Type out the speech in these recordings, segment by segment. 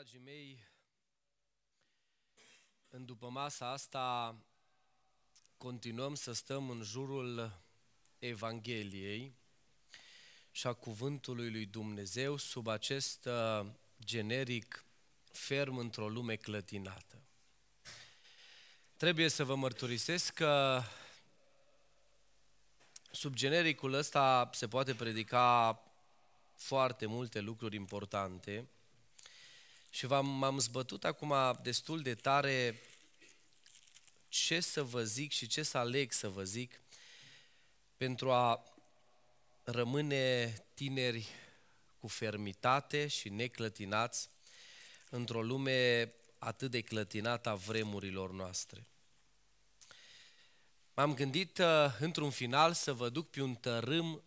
Dragii mei, în după masa asta continuăm să stăm în jurul Evangheliei și a cuvântului lui Dumnezeu sub acest uh, generic ferm într-o lume clătinată. Trebuie să vă mărturisesc că sub genericul ăsta se poate predica foarte multe lucruri importante – și m-am zbătut acum destul de tare ce să vă zic și ce să aleg să vă zic pentru a rămâne tineri cu fermitate și neclătinați într-o lume atât de clătinată a vremurilor noastre. M-am gândit uh, într-un final să vă duc pe un tărâm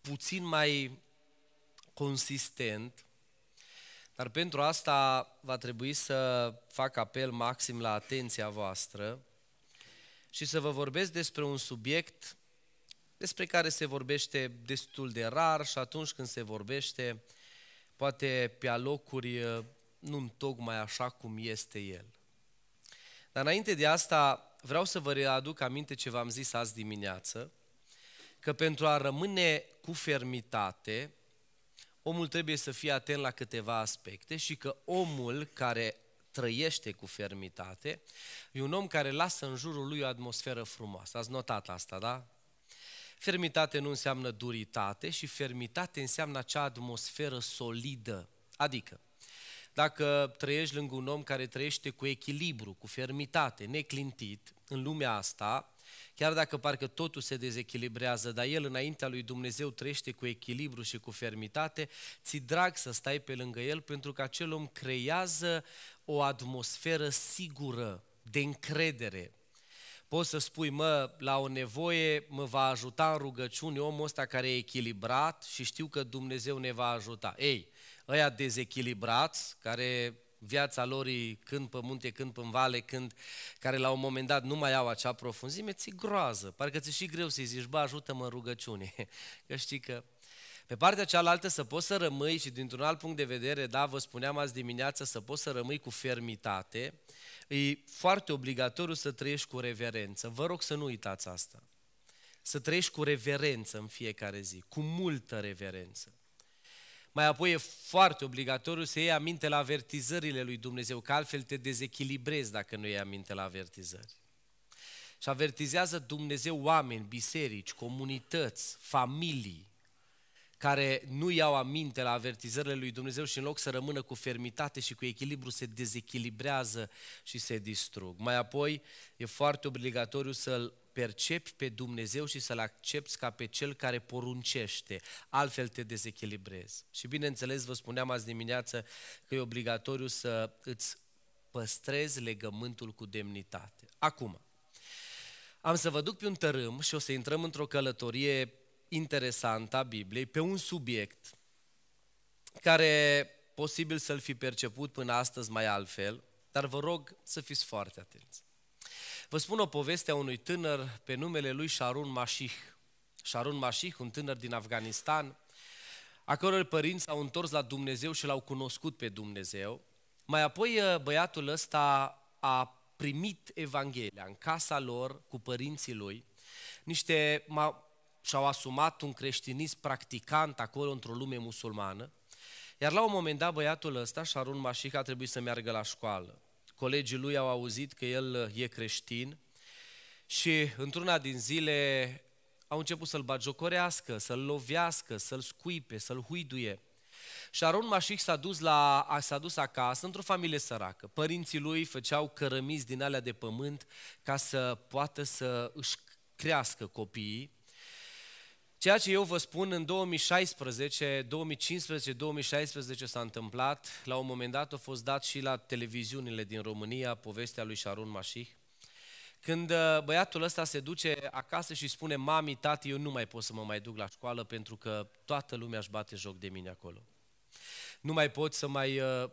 puțin mai consistent, dar pentru asta va trebui să fac apel maxim la atenția voastră și să vă vorbesc despre un subiect despre care se vorbește destul de rar și atunci când se vorbește, poate pe alocuri nu tocmai așa cum este el. Dar înainte de asta, vreau să vă readuc aminte ce v-am zis azi dimineață, că pentru a rămâne cu fermitate, omul trebuie să fie atent la câteva aspecte și că omul care trăiește cu fermitate e un om care lasă în jurul lui o atmosferă frumoasă. Ați notat asta, da? Fermitate nu înseamnă duritate și fermitate înseamnă acea atmosferă solidă. Adică, dacă trăiești lângă un om care trăiește cu echilibru, cu fermitate, neclintit, în lumea asta, Chiar dacă parcă totul se dezechilibrează, dar El înaintea lui Dumnezeu trăiește cu echilibru și cu fermitate, ți drag să stai pe lângă El pentru că acel om creează o atmosferă sigură, de încredere, poți să spui, mă, la o nevoie mă va ajuta în rugăciune omul ăsta care e echilibrat și știu că Dumnezeu ne va ajuta. Ei, ăia dezechilibrați, care viața lor când pe munte, când pe vale, când care la un moment dat nu mai au acea profunzime, ți groază. Parcă ți și greu să-i zici, bă, ajută-mă în rugăciune. Că știi că pe partea cealaltă să poți să rămâi și dintr-un alt punct de vedere, da, vă spuneam azi dimineață, să poți să rămâi cu fermitate, e foarte obligatoriu să trăiești cu reverență. Vă rog să nu uitați asta. Să trăiești cu reverență în fiecare zi, cu multă reverență. Mai apoi e foarte obligatoriu să iei aminte la avertizările lui Dumnezeu, că altfel te dezechilibrezi dacă nu iei aminte la avertizări. Și avertizează Dumnezeu oameni, biserici, comunități, familii, care nu iau aminte la avertizările lui Dumnezeu și în loc să rămână cu fermitate și cu echilibru se dezechilibrează și se distrug. Mai apoi e foarte obligatoriu să-l percepi pe Dumnezeu și să-L accepti ca pe Cel care poruncește, altfel te dezechilibrezi. Și bineînțeles, vă spuneam azi dimineață că e obligatoriu să îți păstrezi legământul cu demnitate. Acum, am să vă duc pe un tărâm și o să intrăm într-o călătorie interesantă a Bibliei pe un subiect care posibil să-l fi perceput până astăzi mai altfel, dar vă rog să fiți foarte atenți. Vă spun o poveste a unui tânăr pe numele lui Sharun Mashih. Sharun Mashih, un tânăr din Afganistan, a căror părinți s-au întors la Dumnezeu și l-au cunoscut pe Dumnezeu. Mai apoi eh, băiatul ăsta a primit Evanghelia în casa lor cu părinții lui, niște și-au asumat un creștinism practicant acolo într-o lume musulmană, iar la un moment dat băiatul ăsta, Sharun Mashih, a trebuit să meargă la școală colegii lui au auzit că el uh, e creștin și într-una din zile au început să-l bagiocorească, să-l lovească, să-l scuipe, să-l huiduie. Și Aron Mașic s-a dus, la, s-a dus acasă într-o familie săracă. Părinții lui făceau cărămizi din alea de pământ ca să poată să își crească copiii Ceea ce eu vă spun în 2016, 2015, 2016 s-a întâmplat, la un moment dat a fost dat și la televiziunile din România povestea lui Sharon Mașih, când uh, băiatul ăsta se duce acasă și spune, mami, tati, eu nu mai pot să mă mai duc la școală pentru că toată lumea își bate joc de mine acolo. Nu mai pot să mai uh,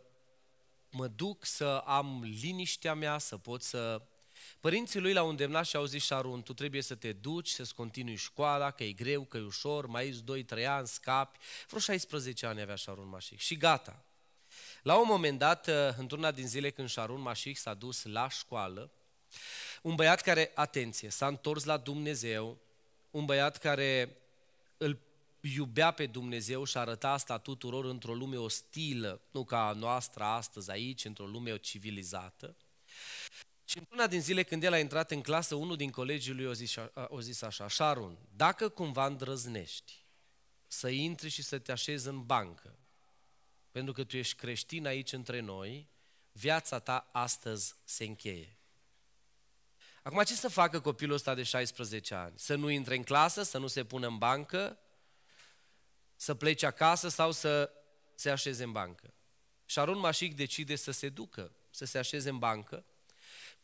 mă duc să am liniștea mea, să pot să Părinții lui l-au îndemnat și au zis, Șarun, tu trebuie să te duci, să-ți continui școala, că e greu, că e ușor, mai ești 2-3 ani, scapi. Vreo 16 ani avea Șarun Mașic și gata. La un moment dat, uh, într-una din zile când Șarun Mașic s-a dus la școală, un băiat care, atenție, s-a întors la Dumnezeu, un băiat care îl iubea pe Dumnezeu și arăta asta tuturor într-o lume ostilă, nu ca a noastră astăzi aici, într-o lume civilizată. Și într-una din zile când el a intrat în clasă, unul din colegii lui a zis, a zis așa, Sharon, dacă cumva îndrăznești să intri și să te așezi în bancă, pentru că tu ești creștin aici între noi, viața ta astăzi se încheie. Acum ce să facă copilul ăsta de 16 ani? Să nu intre în clasă, să nu se pună în bancă, să plece acasă sau să se așeze în bancă? Arun Mașic decide să se ducă, să se așeze în bancă,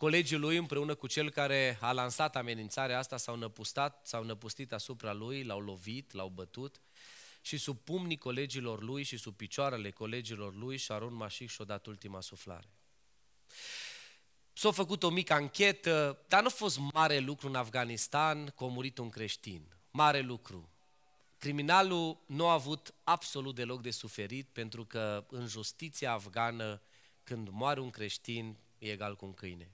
colegii lui împreună cu cel care a lansat amenințarea asta s-au năpustat, s-au năpustit asupra lui, l-au lovit, l-au bătut și sub pumnii colegilor lui și sub picioarele colegilor lui Sharon Mașic și-a dat ultima suflare. S-a făcut o mică anchetă, dar nu a fost mare lucru în Afganistan că a murit un creștin. Mare lucru. Criminalul nu a avut absolut deloc de suferit pentru că în justiția afgană, când moare un creștin, e egal cu un câine.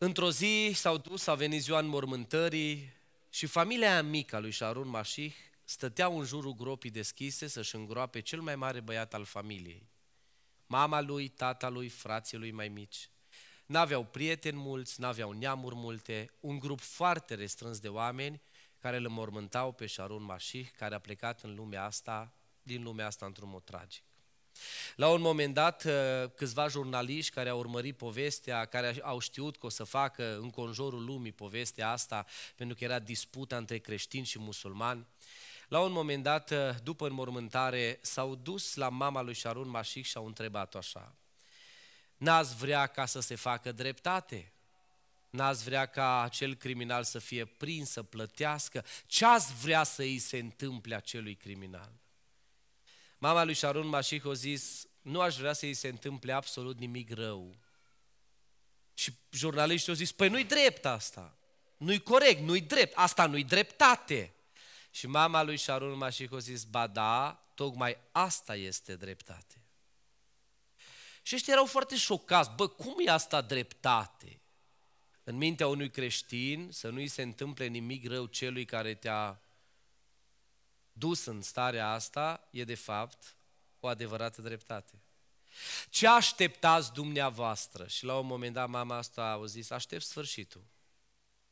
Într-o zi s-au dus, a venit ziua înmormântării și familia mică a lui Sharon Mașih stătea în jurul gropii deschise să-și îngroape cel mai mare băiat al familiei. Mama lui, tata lui, frații lui mai mici. N-aveau prieteni mulți, n-aveau neamuri multe, un grup foarte restrâns de oameni care îl mormântau pe Sharon Mașih, care a plecat în lumea asta, din lumea asta într-un mod tragic. La un moment dat, uh, câțiva jurnaliști care au urmărit povestea, care au știut că o să facă în conjurul lumii povestea asta, pentru că era disputa între creștini și musulmani, la un moment dat, uh, după înmormântare, s-au dus la mama lui Sharun Mașic și au întrebat-o așa. N-ați vrea ca să se facă dreptate? N-ați vrea ca acel criminal să fie prins, să plătească? Ce ați vrea să îi se întâmple acelui criminal? Mama lui Sharon Mashiach a zis, nu aș vrea să îi se întâmple absolut nimic rău. Și jurnaliștii au zis, păi nu-i drept asta, nu-i corect, nu-i drept, asta nu-i dreptate. Și mama lui Sharon Mashiach a zis, ba da, tocmai asta este dreptate. Și ăștia erau foarte șocați, bă, cum e asta dreptate? În mintea unui creștin să nu-i se întâmple nimic rău celui care te-a dus în starea asta e de fapt o adevărată dreptate. Ce așteptați dumneavoastră? Și la un moment dat mama asta a zis, aștept sfârșitul.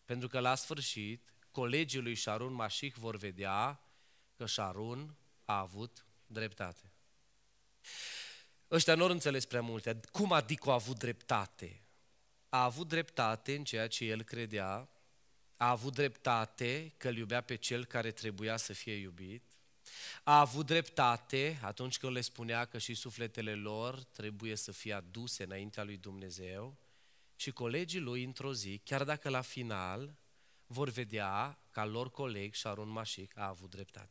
Pentru că la sfârșit, colegii lui Sharon Mașic vor vedea că Sharon a avut dreptate. Ăștia nu au înțeles prea multe. Cum adică a avut dreptate? A avut dreptate în ceea ce el credea a avut dreptate că îl iubea pe cel care trebuia să fie iubit, a avut dreptate atunci când le spunea că și sufletele lor trebuie să fie aduse înaintea lui Dumnezeu și colegii lui într-o zi, chiar dacă la final vor vedea că lor coleg Sharon Mașic a avut dreptate.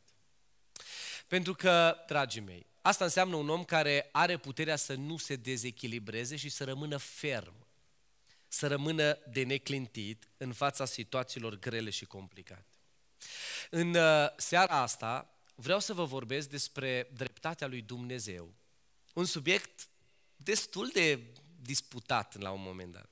Pentru că, dragii mei, asta înseamnă un om care are puterea să nu se dezechilibreze și să rămână ferm să rămână de neclintit în fața situațiilor grele și complicate. În uh, seara asta vreau să vă vorbesc despre dreptatea lui Dumnezeu, un subiect destul de disputat la un moment dat.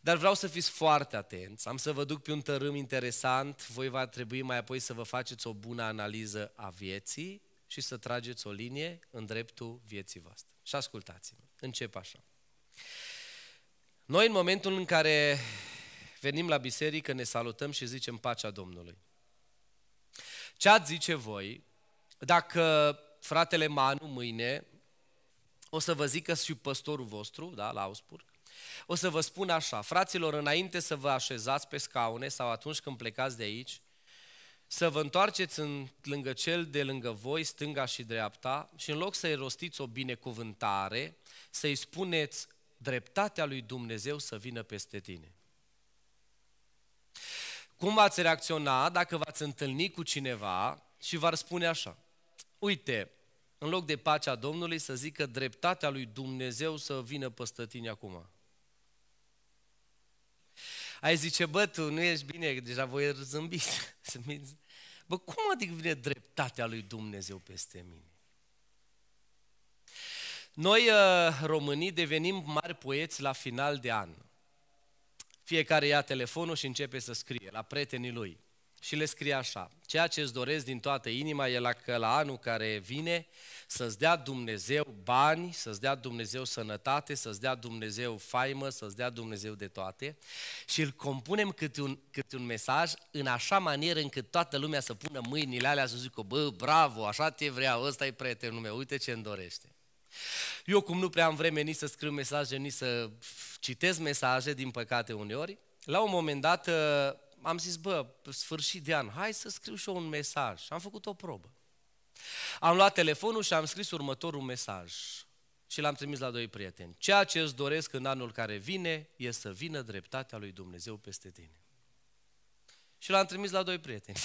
Dar vreau să fiți foarte atenți, am să vă duc pe un tărâm interesant, voi va trebui mai apoi să vă faceți o bună analiză a vieții și să trageți o linie în dreptul vieții voastre. Și ascultați-mă, încep așa. Noi în momentul în care venim la biserică, ne salutăm și zicem pacea Domnului. Ce ați zice voi dacă fratele Manu mâine o să vă zică și păstorul vostru, da, la Augsburg, o să vă spun așa, fraților, înainte să vă așezați pe scaune sau atunci când plecați de aici, să vă întoarceți în, lângă cel de lângă voi, stânga și dreapta, și în loc să-i rostiți o binecuvântare, să-i spuneți dreptatea lui Dumnezeu să vină peste tine. Cum ați reacționa dacă v-ați întâlni cu cineva și v-ar spune așa? Uite, în loc de pacea Domnului să zică dreptatea lui Dumnezeu să vină peste tine acum. Ai zice, bă, tu nu ești bine, deja voi zâmbi. Bă, cum adică vine dreptatea lui Dumnezeu peste mine? Noi, uh, românii, devenim mari poeți la final de an. Fiecare ia telefonul și începe să scrie la prietenii lui. Și le scrie așa, ceea ce îți doresc din toată inima e la că la anul care vine să-ți dea Dumnezeu bani, să-ți dea Dumnezeu sănătate, să-ți dea Dumnezeu faimă, să-ți dea Dumnezeu de toate și îl compunem câte un, câte un mesaj în așa manieră încât toată lumea să pună mâinile alea să zică, bă, bravo, așa te vreau, ăsta e prietenul meu, uite ce îmi dorește. Eu cum nu prea am vreme nici să scriu mesaje, nici să citesc mesaje, din păcate uneori, la un moment dat uh, am zis, bă, sfârșit de an, hai să scriu și eu un mesaj. Am făcut o probă. Am luat telefonul și am scris următorul mesaj și l-am trimis la doi prieteni. Ceea ce îți doresc în anul care vine e să vină dreptatea lui Dumnezeu peste tine. Și l-am trimis la doi prieteni.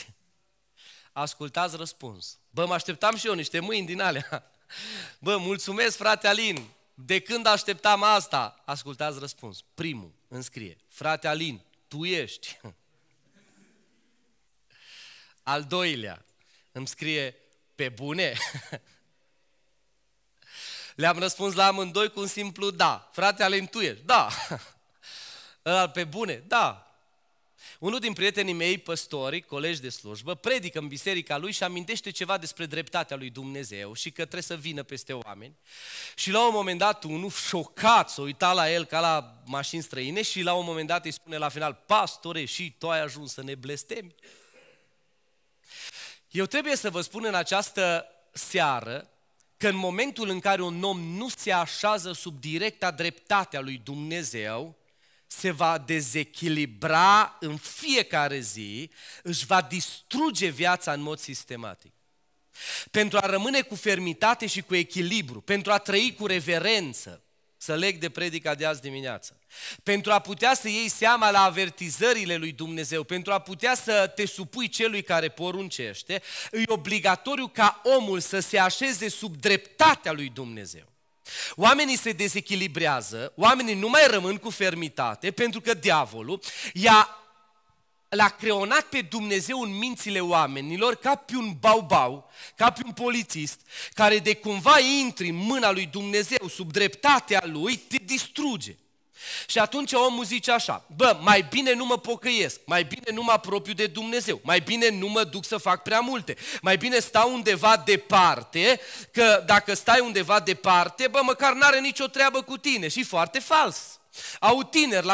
Ascultați răspuns. Bă, mă așteptam și eu niște mâini din alea. Bă, mulțumesc frate Alin, de când așteptam asta? Ascultați răspuns. Primul, înscrie, frate Alin, tu ești. Al doilea, îmi scrie, pe bune? Le-am răspuns la amândoi cu un simplu da. Frate Alin, tu ești? Da. Pe bune? Da. Unul din prietenii mei, păstori, colegi de slujbă, predică în biserica lui și amintește ceva despre dreptatea lui Dumnezeu și că trebuie să vină peste oameni. Și la un moment dat, unul șocat s-a uitat la el ca la mașini străine și la un moment dat îi spune la final, pastore, și tu ai ajuns să ne blestemi. Eu trebuie să vă spun în această seară că în momentul în care un om nu se așează sub directa dreptatea lui Dumnezeu, se va dezechilibra în fiecare zi, își va distruge viața în mod sistematic. Pentru a rămâne cu fermitate și cu echilibru, pentru a trăi cu reverență, să leg de predica de azi dimineață, pentru a putea să iei seama la avertizările lui Dumnezeu, pentru a putea să te supui celui care poruncește, e obligatoriu ca omul să se așeze sub dreptatea lui Dumnezeu. Oamenii se dezechilibrează, oamenii nu mai rămân cu fermitate, pentru că diavolul i-a l-a creonat pe Dumnezeu în mințile oamenilor ca pe un baubau, ca pe un polițist, care de cumva intri în mâna lui Dumnezeu, sub dreptatea lui, te distruge. Și atunci omul zice așa, bă, mai bine nu mă pocăiesc, mai bine nu mă apropiu de Dumnezeu, mai bine nu mă duc să fac prea multe, mai bine stau undeva departe, că dacă stai undeva departe, bă, măcar n-are nicio treabă cu tine și foarte fals. Au tineri la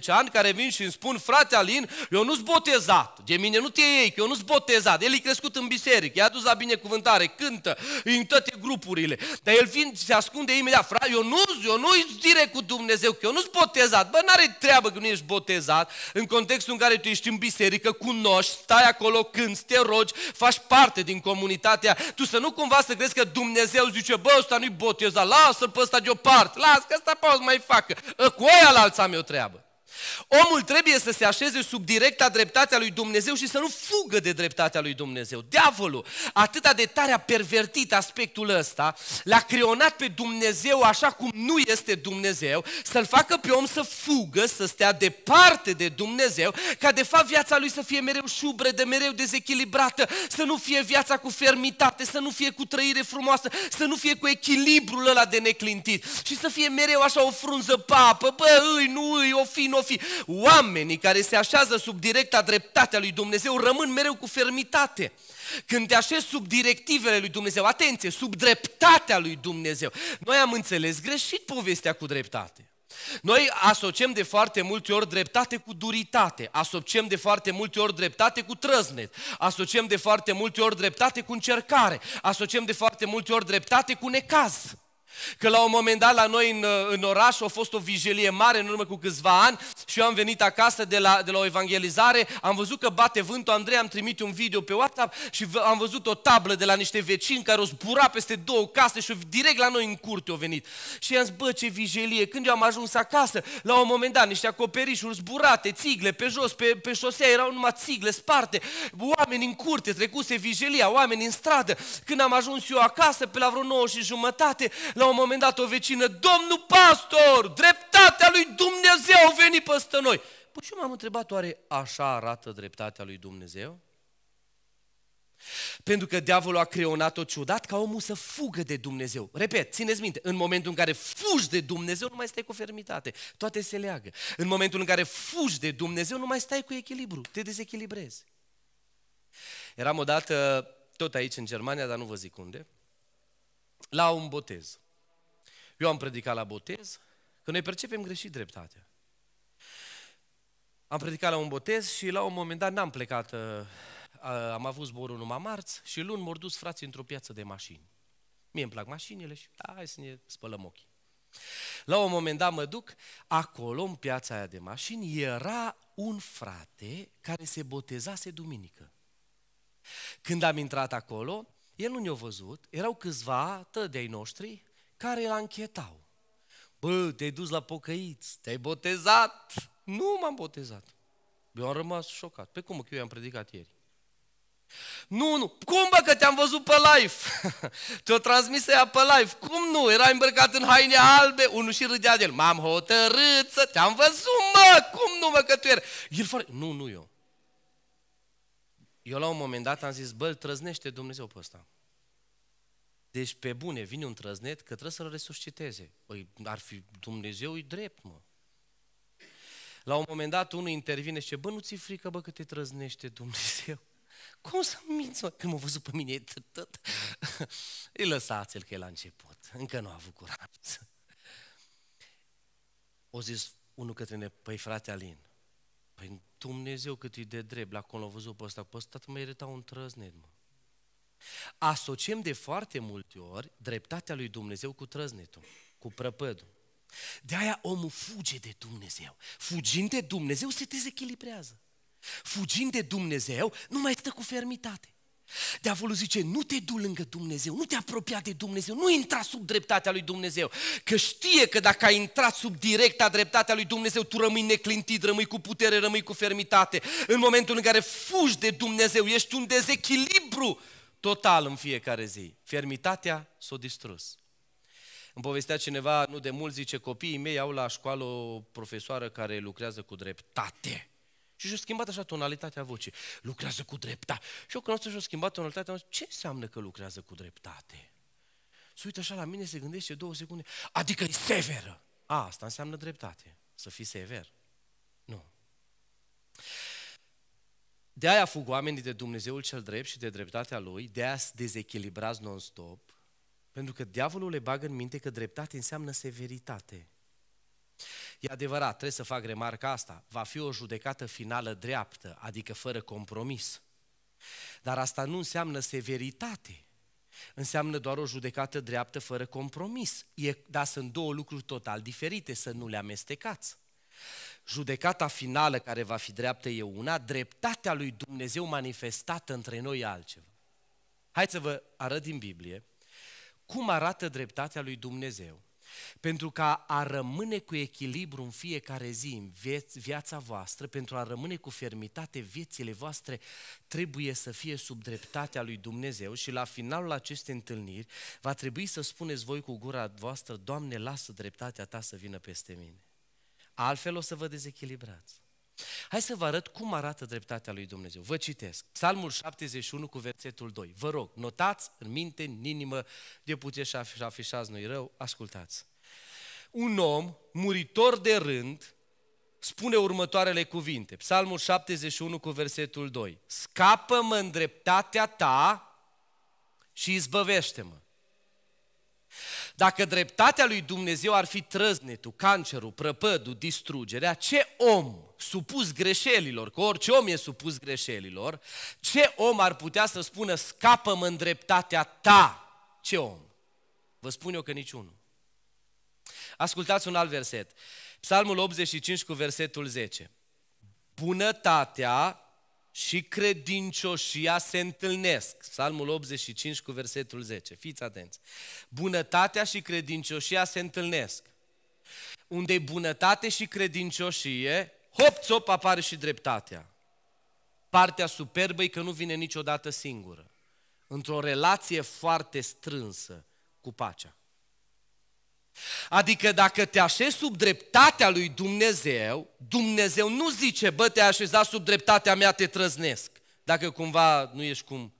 16-17 ani care vin și îmi spun, frate Alin, eu nu-s botezat, de mine nu te iei, că eu nu-s botezat. El e crescut în biserică, i-a dus la binecuvântare, cântă în toate grupurile, dar el vin, se ascunde imediat, frate, eu nu eu nu direct cu Dumnezeu, că eu nu-s botezat. Bă, n-are treabă că nu ești botezat, în contextul în care tu ești în biserică, cunoști, stai acolo, când te rogi, faci parte din comunitatea, tu să nu cumva să crezi că Dumnezeu zice, bă, ăsta nu-i botezat, lasă-l pe ăsta deoparte, lasă că ăsta poți mai facă. Cu aia la alța am eu treabă. Omul trebuie să se așeze sub directa dreptatea lui Dumnezeu și să nu fugă de dreptatea lui Dumnezeu. Diavolul, atâta de tare a pervertit aspectul ăsta, l-a creonat pe Dumnezeu așa cum nu este Dumnezeu, să-l facă pe om să fugă, să stea departe de Dumnezeu, ca de fapt viața lui să fie mereu de mereu dezechilibrată, să nu fie viața cu fermitate, să nu fie cu trăire frumoasă, să nu fie cu echilibrul ăla de neclintit și să fie mereu așa o frunză papă, bă, îi, nu îi, o fi, nu o fi. Oamenii care se așează sub directa dreptatea lui Dumnezeu rămân mereu cu fermitate. Când te așezi sub directivele lui Dumnezeu, atenție, sub dreptatea lui Dumnezeu. Noi am înțeles greșit povestea cu dreptate. Noi asociem de foarte multe ori dreptate cu duritate, asociem de foarte multe ori dreptate cu trăznet, asociem de foarte multe ori dreptate cu încercare, asociem de foarte multe ori dreptate cu necaz. Că la un moment dat la noi în, în oraș a fost o vigilie mare în urmă cu câțiva ani și eu am venit acasă de la, de la o evangelizare, am văzut că bate vântul, Andrei am trimit un video pe WhatsApp și am văzut o tablă de la niște vecini care o zbura peste două case și direct la noi în curte au venit. Și i-am zis, bă, ce vigilie, când eu am ajuns acasă, la un moment dat, niște acoperișuri zburate, țigle pe jos, pe, pe șosea erau numai țigle sparte, oameni în curte, trecuse vigilia, oameni în stradă. Când am ajuns eu acasă, pe la vreo 9 și jumătate, la un moment dat o vecină, domnul pastor, dreptatea lui Dumnezeu a venit peste noi. Păi și eu m-am întrebat, oare așa arată dreptatea lui Dumnezeu? Pentru că diavolul a creonat-o ciudat ca omul să fugă de Dumnezeu. Repet, țineți minte, în momentul în care fugi de Dumnezeu, nu mai stai cu fermitate. Toate se leagă. În momentul în care fugi de Dumnezeu, nu mai stai cu echilibru. Te dezechilibrezi. Eram odată tot aici în Germania, dar nu vă zic unde, la un botez. Eu am predicat la botez că noi percepem greșit dreptatea. Am predicat la un botez și la un moment dat n-am plecat. Uh, uh, am avut zborul numai marți și luni m-au dus frații într-o piață de mașini. Mie îmi plac mașinile și da, hai să ne spălăm ochii. La un moment dat mă duc, acolo în piața aia de mașini era un frate care se botezase duminică. Când am intrat acolo, el nu ne-a văzut, erau câțiva tădei noștri care îl anchetau. Bă, te-ai dus la pocăiți, te-ai botezat. Nu m-am botezat. Eu am rămas șocat. Pe cum că eu i-am predicat ieri? Nu, nu, cum bă că te-am văzut pe live? Te-o transmis ea pe live. Cum nu? Era îmbrăcat în haine albe, unul și râdea de el. M-am hotărât să te-am văzut, mă! Cum nu, mă, că tu eri? El fără... Nu, nu eu. Eu la un moment dat am zis, bă, îl trăznește Dumnezeu pe ăsta. Deci, pe bune, vine un trăznet că trebuie să-l resusciteze. Păi, ar fi Dumnezeu, e drept, mă. La un moment dat, unul intervine și zice, bă, nu ți frică, bă, că te trăznește Dumnezeu. Cum să minți, mă? Când m-a văzut pe mine, tot, îi lăsați-l că e la început. Încă nu a avut curaj. O zis unul către ne, păi frate Alin, păi Dumnezeu cât e de drept, la acolo l-a văzut pe ăsta, pe ăsta mă un trăznet, mă. Asociem de foarte multe ori dreptatea lui Dumnezeu cu trăznetul, cu prăpădul. De aia omul fuge de Dumnezeu. Fugind de Dumnezeu se dezechilibrează. Fugind de Dumnezeu nu mai stă cu fermitate. Diavolul zice, nu te du lângă Dumnezeu, nu te apropia de Dumnezeu, nu intra sub dreptatea lui Dumnezeu. Că știe că dacă ai intrat sub directa dreptatea lui Dumnezeu, tu rămâi neclintit, rămâi cu putere, rămâi cu fermitate. În momentul în care fugi de Dumnezeu, ești un dezechilibru total în fiecare zi. Fermitatea s-a distrus. Îmi povestea cineva, nu de mult, zice, copiii mei au la școală o profesoară care lucrează cu dreptate. Și și-a schimbat așa tonalitatea vocii. Lucrează cu dreptate. Și eu cunosc și-a schimbat tonalitatea, ce înseamnă că lucrează cu dreptate? Se uită așa la mine, se gândește două secunde. Adică e severă. A, asta înseamnă dreptate. Să fii sever. De aia fug oamenii de Dumnezeul cel drept și de dreptatea lui, de aia se dezechilibrați non-stop, pentru că diavolul le bagă în minte că dreptate înseamnă severitate. E adevărat, trebuie să fac remarca asta, va fi o judecată finală dreaptă, adică fără compromis. Dar asta nu înseamnă severitate, înseamnă doar o judecată dreaptă fără compromis. E, dar sunt două lucruri total diferite, să nu le amestecați judecata finală care va fi dreaptă e una, dreptatea lui Dumnezeu manifestată între noi e altceva. Hai să vă arăt din Biblie cum arată dreptatea lui Dumnezeu. Pentru ca a rămâne cu echilibru în fiecare zi în viața voastră, pentru a rămâne cu fermitate viețile voastre, trebuie să fie sub dreptatea lui Dumnezeu și la finalul acestei întâlniri va trebui să spuneți voi cu gura voastră, Doamne, lasă dreptatea Ta să vină peste mine. Altfel o să vă dezechilibrați. Hai să vă arăt cum arată dreptatea lui Dumnezeu. Vă citesc. Psalmul 71 cu versetul 2. Vă rog, notați în minte, în inimă, de puteți și afișați noi rău, ascultați. Un om muritor de rând spune următoarele cuvinte. Psalmul 71 cu versetul 2. Scapă-mă în dreptatea ta și izbăvește-mă. Dacă dreptatea lui Dumnezeu ar fi trăznetul, cancerul, prăpădul, distrugerea, ce om supus greșelilor, că orice om e supus greșelilor, ce om ar putea să spună scapă-mă în dreptatea ta? Ce om? Vă spun eu că niciunul. Ascultați un alt verset. Psalmul 85 cu versetul 10. Bunătatea și credincioșia se întâlnesc. Psalmul 85 cu versetul 10. Fiți atenți. Bunătatea și credincioșia se întâlnesc. Unde e bunătate și credincioșie, hop-țop apare și dreptatea. Partea superbă e că nu vine niciodată singură. Într-o relație foarte strânsă cu pacea. Adică dacă te așezi sub dreptatea lui Dumnezeu, Dumnezeu nu zice, bă, te-ai așezat sub dreptatea mea, te trăznesc, dacă cumva nu ești cum.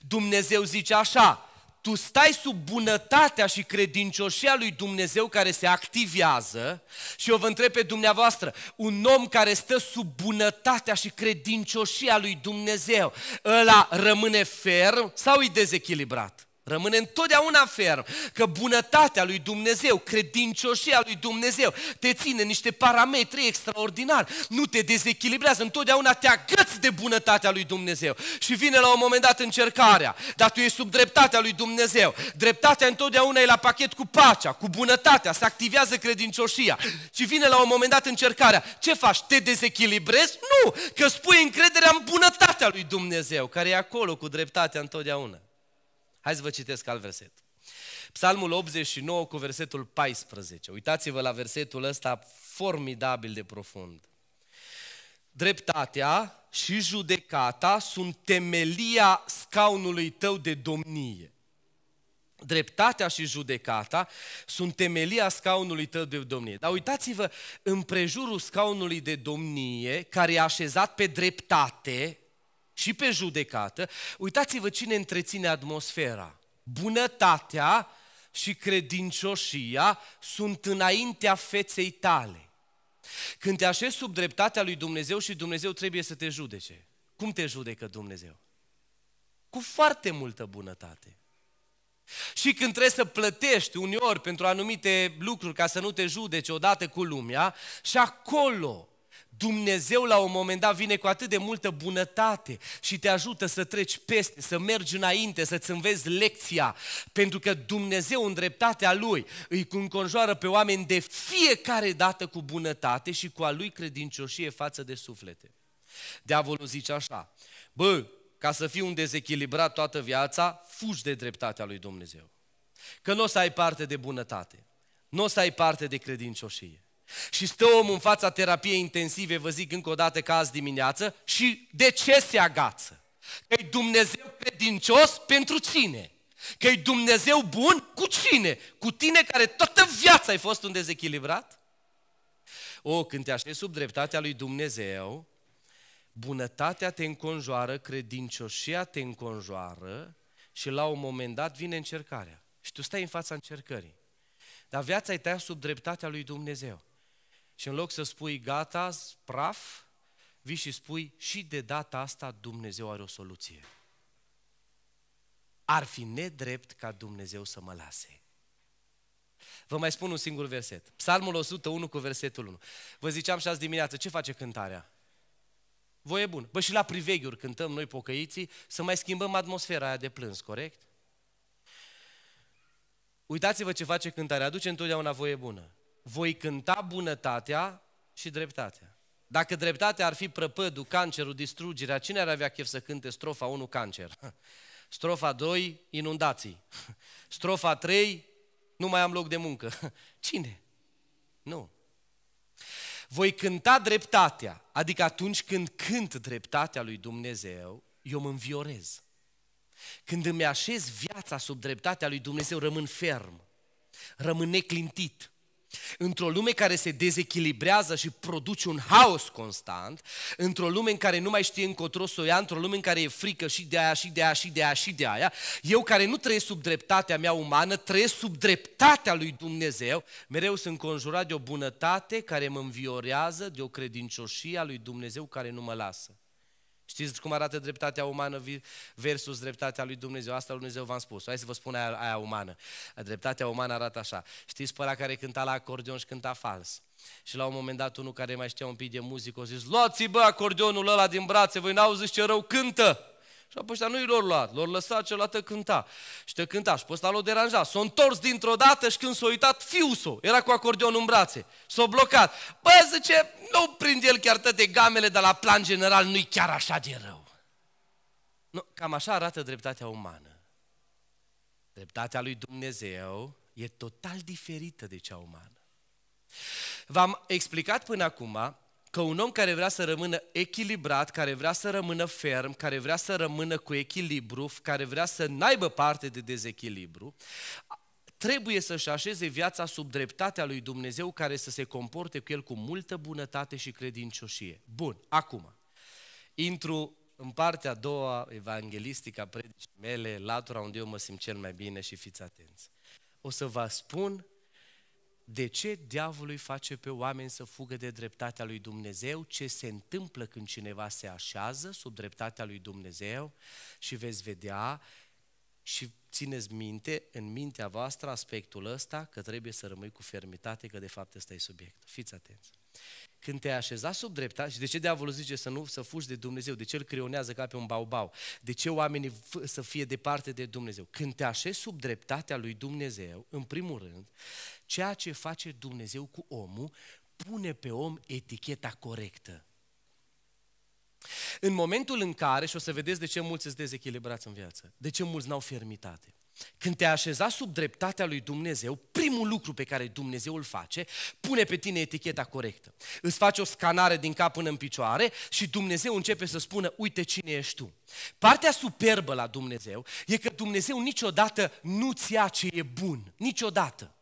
Dumnezeu zice așa, tu stai sub bunătatea și credincioșia lui Dumnezeu care se activează și eu vă întreb pe dumneavoastră, un om care stă sub bunătatea și credincioșia lui Dumnezeu, ăla rămâne ferm sau e dezechilibrat? Rămâne întotdeauna ferm că bunătatea lui Dumnezeu, credincioșia lui Dumnezeu te ține niște parametri extraordinari, nu te dezechilibrează, întotdeauna te agăți de bunătatea lui Dumnezeu și vine la un moment dat încercarea, dar tu ești sub dreptatea lui Dumnezeu. Dreptatea întotdeauna e la pachet cu pacea, cu bunătatea, se activează credincioșia și vine la un moment dat încercarea. Ce faci? Te dezechilibrezi? Nu, că spui încrederea în bunătatea lui Dumnezeu, care e acolo cu dreptatea întotdeauna. Hai să vă citesc alt verset. Psalmul 89 cu versetul 14. Uitați-vă la versetul ăsta formidabil de profund. Dreptatea și judecata sunt temelia scaunului tău de domnie. Dreptatea și judecata sunt temelia scaunului tău de domnie. Dar uitați-vă, în scaunului de domnie, care e așezat pe dreptate, și pe judecată, uitați-vă cine întreține atmosfera. Bunătatea și credincioșia sunt înaintea feței tale. Când te așezi sub dreptatea lui Dumnezeu și Dumnezeu trebuie să te judece. Cum te judecă Dumnezeu? Cu foarte multă bunătate. Și când trebuie să plătești uneori pentru anumite lucruri ca să nu te judece odată cu lumea, și acolo Dumnezeu la un moment dat vine cu atât de multă bunătate și te ajută să treci peste, să mergi înainte, să-ți înveți lecția, pentru că Dumnezeu în dreptatea Lui îi înconjoară pe oameni de fiecare dată cu bunătate și cu a Lui credincioșie față de suflete. Diavolul zice așa, bă, ca să fii un dezechilibrat toată viața, fugi de dreptatea lui Dumnezeu. Că nu o să ai parte de bunătate, nu o să ai parte de credincioșie și stă omul în fața terapiei intensive, vă zic încă o dată ca azi dimineață, și de ce se agață? că Dumnezeu credincios pentru cine? că Dumnezeu bun cu cine? Cu tine care toată viața ai fost un dezechilibrat? O, când te așezi sub dreptatea lui Dumnezeu, bunătatea te înconjoară, credincioșia te înconjoară și la un moment dat vine încercarea. Și tu stai în fața încercării. Dar viața e tăiat sub dreptatea lui Dumnezeu. Și în loc să spui gata, praf, vii și spui și de data asta Dumnezeu are o soluție. Ar fi nedrept ca Dumnezeu să mă lase. Vă mai spun un singur verset. Psalmul 101 cu versetul 1. Vă ziceam și azi dimineață, ce face cântarea? Voie bună. Bă, și la priveghiuri cântăm noi pocăiții să mai schimbăm atmosfera aia de plâns, corect? Uitați-vă ce face cântarea, aduce întotdeauna voie bună voi cânta bunătatea și dreptatea. Dacă dreptatea ar fi prăpădul, cancerul, distrugerea, cine ar avea chef să cânte strofa 1, cancer? Strofa 2, inundații. Strofa 3, nu mai am loc de muncă. Cine? Nu. Voi cânta dreptatea, adică atunci când cânt dreptatea lui Dumnezeu, eu mă înviorez. Când îmi așez viața sub dreptatea lui Dumnezeu, rămân ferm, rămân neclintit, Într-o lume care se dezechilibrează și produce un haos constant, într-o lume în care nu mai știe încotro să o ia, într-o lume în care e frică și de aia, și de aia, și de aia, și de aia, eu care nu trăiesc sub dreptatea mea umană, trăiesc sub dreptatea lui Dumnezeu, mereu sunt conjurat de o bunătate care mă înviorează, de o credincioșie a lui Dumnezeu care nu mă lasă. Știți cum arată dreptatea umană versus dreptatea lui Dumnezeu? Asta lui Dumnezeu v-am spus. Hai să vă spun aia, aia umană. Dreptatea umană arată așa. Știți pe care cânta la acordeon și cânta fals. Și la un moment dat unul care mai știa un pic de muzică a zis Luați-bă acordeonul ăla din brațe, voi n-auziți ce rău cântă! Și apoi ăștia nu i lor luat, lor lăsa celălalt cânta. Și te cânta și pe ăsta l-o deranja. S-a întors dintr-o dată și când s-a uitat, său, era cu acordeonul în brațe. S-a blocat. Bă, zice, nu prinde el chiar toate gamele, dar la plan general nu-i chiar așa de rău. Nu, cam așa arată dreptatea umană. Dreptatea lui Dumnezeu e total diferită de cea umană. V-am explicat până acum că un om care vrea să rămână echilibrat, care vrea să rămână ferm, care vrea să rămână cu echilibru, care vrea să n-aibă parte de dezechilibru, trebuie să-și așeze viața sub dreptatea lui Dumnezeu care să se comporte cu el cu multă bunătate și credincioșie. Bun, acum, intru în partea a doua evanghelistică a predicii mele, latura unde eu mă simt cel mai bine și fiți atenți. O să vă spun de ce diavolul face pe oameni să fugă de dreptatea lui Dumnezeu? Ce se întâmplă când cineva se așează sub dreptatea lui Dumnezeu? Și veți vedea și țineți minte, în mintea voastră, aspectul ăsta, că trebuie să rămâi cu fermitate, că de fapt ăsta e subiectul. Fiți atenți. Când te-ai așezat sub dreptate, și de ce diavolul zice să nu să fugi de Dumnezeu? De ce îl creionează ca pe un baubau? De ce oamenii să fie departe de Dumnezeu? Când te așezi sub dreptatea lui Dumnezeu, în primul rând, Ceea ce face Dumnezeu cu omul, pune pe om eticheta corectă. În momentul în care, și o să vedeți de ce mulți sunt dezechilibrați în viață, de ce mulți n-au fermitate, când te așeza sub dreptatea lui Dumnezeu, primul lucru pe care Dumnezeu îl face, pune pe tine eticheta corectă. Îți face o scanare din cap până în picioare și Dumnezeu începe să spună, uite cine ești tu. Partea superbă la Dumnezeu e că Dumnezeu niciodată nu-ți ia ce e bun, niciodată.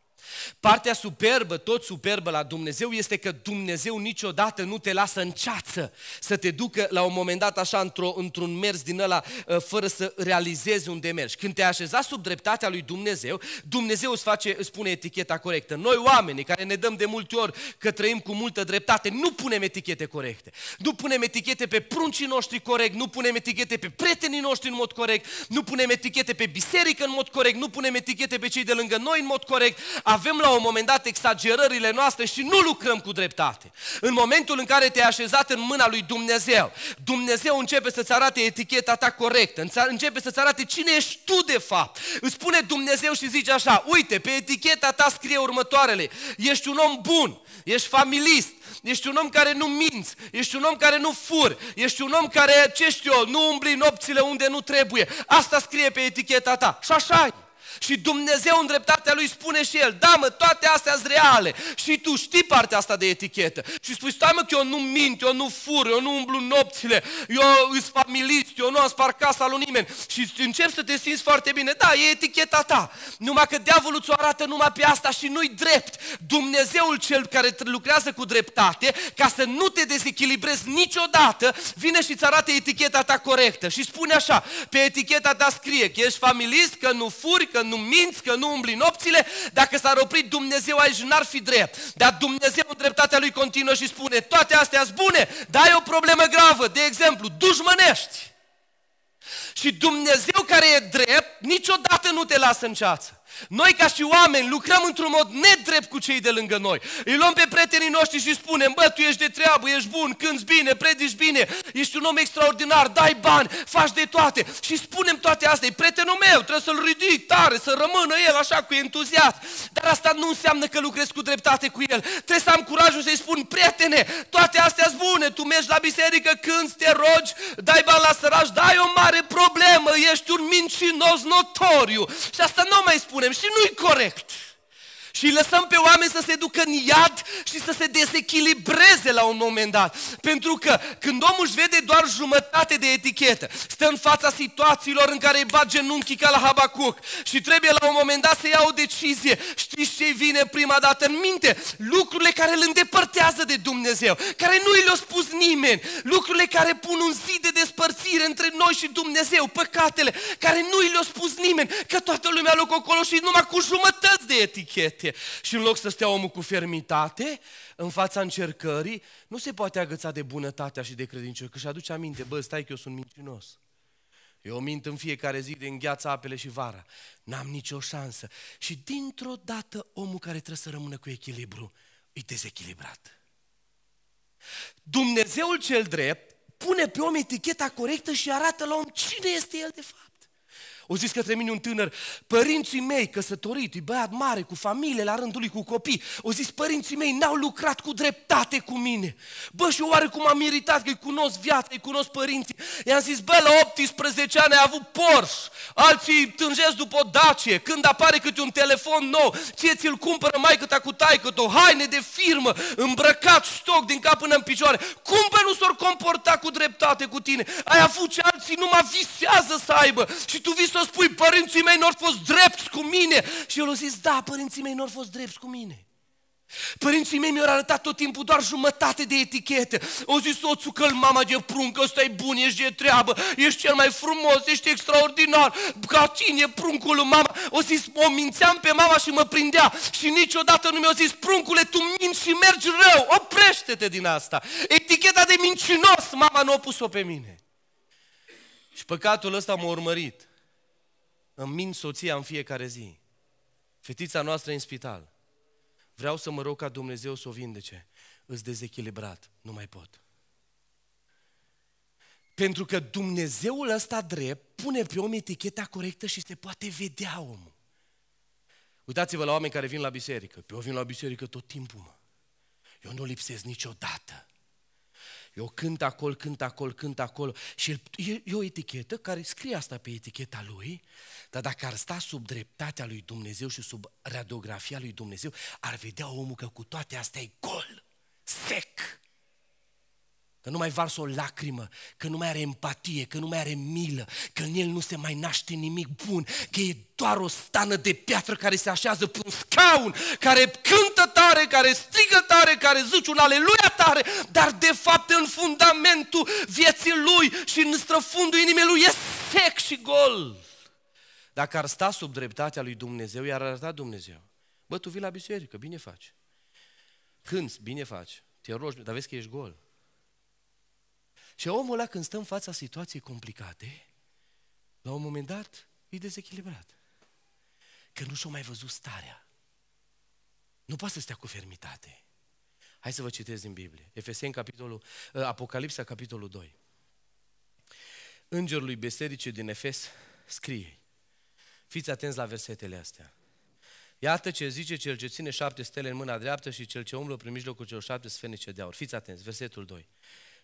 Partea superbă, tot superbă la Dumnezeu este că Dumnezeu niciodată nu te lasă în ceață să te ducă la un moment dat așa într-o, într-un mers din ăla uh, fără să realizezi unde mergi. Când te așeza sub dreptatea lui Dumnezeu, Dumnezeu îți, face, îți pune eticheta corectă. Noi oamenii care ne dăm de multe ori că trăim cu multă dreptate, nu punem etichete corecte. Nu punem etichete pe pruncii noștri corect, nu punem etichete pe prietenii noștri în mod corect, nu punem etichete pe biserică în mod corect, nu punem etichete pe cei de lângă noi în mod corect avem la un moment dat exagerările noastre și nu lucrăm cu dreptate. În momentul în care te-ai așezat în mâna lui Dumnezeu, Dumnezeu începe să-ți arate eticheta ta corectă, începe să-ți arate cine ești tu de fapt. Îți spune Dumnezeu și zice așa, uite, pe eticheta ta scrie următoarele, ești un om bun, ești familist, ești un om care nu minți, ești un om care nu fur, ești un om care, ce știu eu, nu umbli nopțile unde nu trebuie. Asta scrie pe eticheta ta. Și așa -i. Și Dumnezeu în dreptatea lui spune și el, da mă, toate astea sunt reale. Și tu știi partea asta de etichetă. Și spui, stai mă că eu nu mint, eu nu fur, eu nu umblu nopțile, eu îs familist, eu nu am spart casa lui nimeni. Și începi să te simți foarte bine. Da, e eticheta ta. Numai că diavolul ți-o arată numai pe asta și nu-i drept. Dumnezeul cel care lucrează cu dreptate, ca să nu te dezechilibrezi niciodată, vine și îți arată eticheta ta corectă. Și spune așa, pe eticheta ta scrie că ești familist, că nu furi, că nu minți, că nu umbli nopțile, dacă s-ar opri Dumnezeu aici n-ar fi drept. Dar Dumnezeu în dreptatea Lui continuă și spune, toate astea sunt bune, dar ai o problemă gravă, de exemplu, dușmănești. Și Dumnezeu care e drept, niciodată nu te lasă în ceață. Noi ca și oameni lucrăm într-un mod nedrept cu cei de lângă noi. Îi luăm pe prietenii noștri și spunem, bă, tu ești de treabă, ești bun, cânti bine, predici bine, ești un om extraordinar, dai bani, faci de toate. Și spunem toate astea, e prietenul meu, trebuie să-l ridic tare, să rămână el așa cu entuziasm. Dar asta nu înseamnă că lucrez cu dreptate cu el. Trebuie să am curajul să-i spun, prietene, toate astea sunt bune, tu mergi la biserică, când te rogi, dai bani la săraci, dai o mare problemă, ești un mincinos notoriu. Și asta nu mai spune spunem și nu-i corect. Și lăsăm pe oameni să se ducă în iad și să se dezechilibreze la un moment dat. Pentru că când omul își vede doar jumătate de etichetă, stă în fața situațiilor în care îi bat genunchii ca la Habacuc și trebuie la un moment dat să ia o decizie. Știți ce vine prima dată în minte? Lucrurile care îl îndepărtează de Dumnezeu, care nu i le-a spus nimeni, lucrurile care pun un zid de despărțire între noi și Dumnezeu, păcatele care nu i le-a spus nimeni, că toată lumea locul acolo și numai cu jumătăți de etichetă direcție. Și în loc să stea omul cu fermitate, în fața încercării, nu se poate agăța de bunătatea și de credință, că și aduce aminte, bă, stai că eu sunt mincinos. Eu mint în fiecare zi de îngheața apele și vara. N-am nicio șansă. Și dintr-o dată omul care trebuie să rămână cu echilibru, e dezechilibrat. Dumnezeul cel drept pune pe om eticheta corectă și arată la om cine este el de fapt. O zis către mine un tânăr, părinții mei căsătorit, e băiat mare, cu familie, la rândul lui, cu copii. O zis, părinții mei n-au lucrat cu dreptate cu mine. Bă, și oarecum am iritat că-i cunosc viața, îi cunosc părinții. I-am zis, bă, la 18 ani ai avut Porsche, alții tânjesc după o Dacie, când apare câte un telefon nou, ție ți-l cumpără mai ta cu taică o haine de firmă, îmbrăcat stoc din cap până în picioare. Cum pe nu s-or comporta cu dreptate cu tine? Ai avut ce alții numai visează să aibă și tu vis să spui, părinții mei nu au fost drepți cu mine. Și el a zis, da, părinții mei nu au fost drepți cu mine. Părinții mei mi-au arătat tot timpul doar jumătate de etichete. Au zis soțul că mama de pruncă, ăsta e bun, ești de treabă, ești cel mai frumos, ești extraordinar, ca cine pruncul lui mama. O zis, o mințeam pe mama și mă prindea și niciodată nu mi-au zis, pruncule, tu minți și mergi rău, oprește-te din asta. Eticheta de mincinos mama nu a pus-o pe mine. Și păcatul ăsta m-a urmărit îmi mint soția în fiecare zi. Fetița noastră e în spital. Vreau să mă rog ca Dumnezeu să o vindece. îți dezechilibrat, nu mai pot. Pentru că Dumnezeul ăsta drept pune pe om eticheta corectă și se poate vedea omul. Uitați-vă la oameni care vin la biserică. Pe eu vin la biserică tot timpul, mă. Eu nu lipsesc niciodată. Eu cânt acolo, cânt acolo, cânt acolo. Și el, e, e o etichetă care scrie asta pe eticheta lui, dar dacă ar sta sub dreptatea lui Dumnezeu și sub radiografia lui Dumnezeu, ar vedea omul că cu toate astea e gol, sec. Că nu mai varsă o lacrimă, că nu mai are empatie, că nu mai are milă, că în el nu se mai naște nimic bun, că e doar o stană de piatră care se așează pe un scaun, care cântă tare, care strigă tare, care zice un aleluia tare, dar de fapt în fundamentul vieții lui și în străfundul inimii lui e sec și gol. Dacă ar sta sub dreptatea lui Dumnezeu, i-ar arăta Dumnezeu. Bă, tu vii la biserică, bine faci. Cânți, bine faci. Te rogi, dar vezi că ești gol. Și omul ăla când stă în fața situației complicate, la un moment dat e dezechilibrat. Că nu și-o mai văzut starea. Nu poate să stea cu fermitate. Hai să vă citesc din Biblie. Efeseni, capitolul, ă, Apocalipsa, capitolul 2. Îngerului bisericii din Efes scrie. Fiți atenți la versetele astea. Iată ce zice cel ce ține șapte stele în mâna dreaptă și cel ce umblă prin mijlocul celor șapte sfenice de aur. Fiți atenți, versetul 2.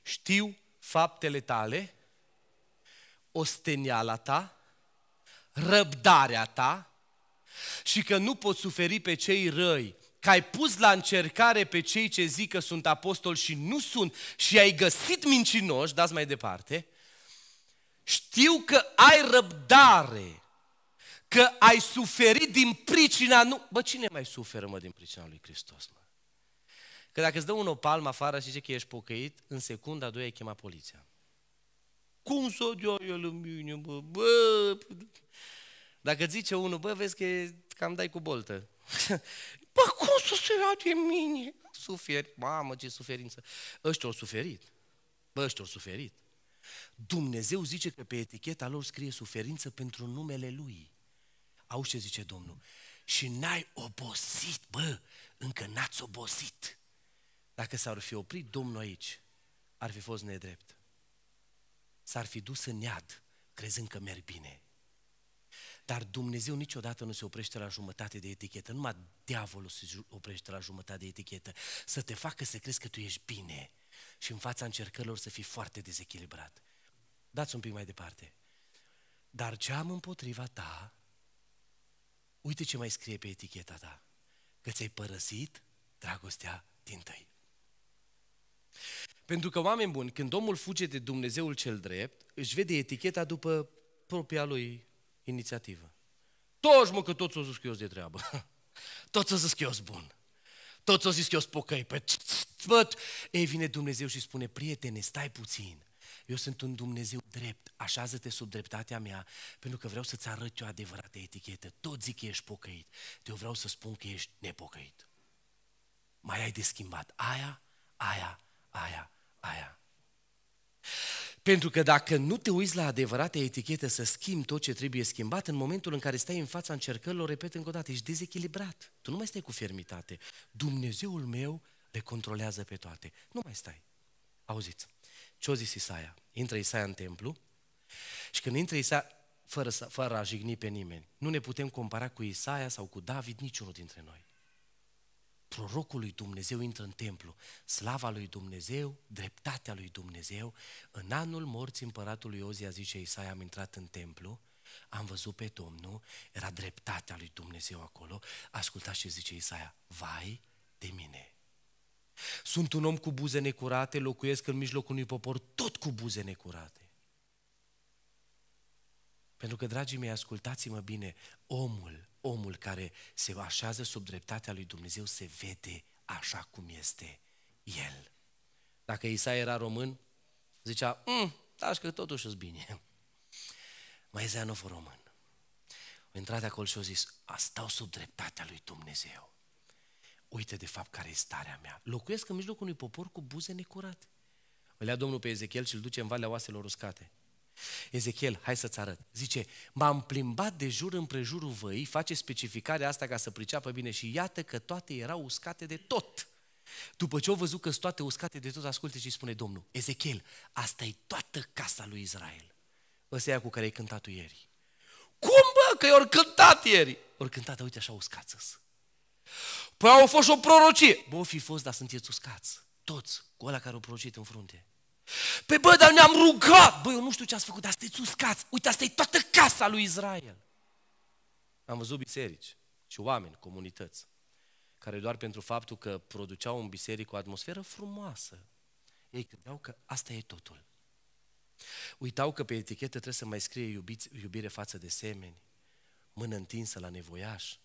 Știu faptele tale, osteniala ta, răbdarea ta și că nu poți suferi pe cei răi, că ai pus la încercare pe cei ce zic că sunt apostoli și nu sunt și ai găsit mincinoși, dați mai departe, știu că ai răbdare, că ai suferit din pricina... Nu... Bă, cine mai suferă, mă, din pricina lui Hristos, mă? Că dacă îți dă un o palmă afară și zice că ești pocăit, în secunda a doua e chema poliția. Cum să o dea el în mine, bă? bă? Dacă zice unul, bă, vezi că cam dai cu boltă. bă, cum să se ia de mine? Suferi, mamă, ce suferință. Ăștia au suferit. Bă, ăștia au suferit. Dumnezeu zice că pe eticheta lor scrie suferință pentru numele Lui. Auzi ce zice Domnul? Și n-ai obosit, bă, încă n-ați obosit. Dacă s-ar fi oprit Domnul aici, ar fi fost nedrept. S-ar fi dus în iad, crezând că merg bine. Dar Dumnezeu niciodată nu se oprește la jumătate de etichetă, numai diavolul se oprește la jumătate de etichetă, să te facă să crezi că tu ești bine și în fața încercărilor să fii foarte dezechilibrat. Dați un pic mai departe. Dar ce am împotriva ta, uite ce mai scrie pe eticheta ta, că ți-ai părăsit dragostea din tăi. Pentru că, oameni buni, când omul fuge de Dumnezeul cel drept, își vede eticheta după propria lui inițiativă. Toți, mă, că toți o zis că eu de treabă. Toți o zis că eu bun. Toți o zis că eu pocăi. Pe păi, Ei vine Dumnezeu și spune, prietene, stai puțin. Eu sunt un Dumnezeu drept, așează-te sub dreptatea mea, pentru că vreau să-ți arăt o adevărată etichetă. Tot zic că ești pocăit, eu vreau să spun că ești nepocăit. Mai ai de schimbat aia, aia, aia aia. Pentru că dacă nu te uiți la adevărate etichete să schimbi tot ce trebuie schimbat, în momentul în care stai în fața încercărilor, repet încă o dată, ești dezechilibrat. Tu nu mai stai cu fermitate. Dumnezeul meu le controlează pe toate. Nu mai stai. Auziți, ce-o zis Isaia? Intră Isaia în templu și când intră Isaia, fără, fără a jigni pe nimeni, nu ne putem compara cu Isaia sau cu David, niciunul dintre noi prorocul lui Dumnezeu intră în templu, slava lui Dumnezeu, dreptatea lui Dumnezeu. În anul morții împăratului Ozia, zice Isaia, am intrat în templu, am văzut pe Domnul, era dreptatea lui Dumnezeu acolo, ascultați ce zice Isaia, vai de mine. Sunt un om cu buze necurate, locuiesc în mijlocul unui popor tot cu buze necurate. Pentru că, dragii mei, ascultați-mă bine, omul omul care se așează sub dreptatea lui Dumnezeu se vede așa cum este el. Dacă Isa era român, zicea, mm, da, că totuși îți bine. Mai Isaia nu fost român. A intrat acolo și a zis, a stau sub dreptatea lui Dumnezeu. Uite de fapt care e starea mea. Locuiesc în mijlocul unui popor cu buze necurate. Îl ia Domnul pe Ezechiel și îl duce în Valea Oaselor Uscate. Ezechiel, hai să-ți arăt. Zice, m-am plimbat de jur împrejurul văii, face specificarea asta ca să priceapă bine și iată că toate erau uscate de tot. După ce au văzut că sunt toate uscate de tot, asculte și spune Domnul, Ezechiel, asta e toată casa lui Israel. Ăsta cu care ai cântat ieri. Cum bă, că i-au cântat ieri? Ori cântat, uite așa uscați Păi au fost o prorocie. Bă, fi fost, dar sunteți uscați. Toți, cu ăla care au prorocit în frunte. Pe păi bă, dar ne-am rugat. Bă, eu nu știu ce ați făcut, dar sunteți uscați. Uite, asta e toată casa lui Israel. Am văzut biserici și oameni, comunități, care doar pentru faptul că produceau în biserică o atmosferă frumoasă, ei credeau că asta e totul. Uitau că pe etichetă trebuie să mai scrie iubiți, iubire față de semeni, mână întinsă la nevoiaș,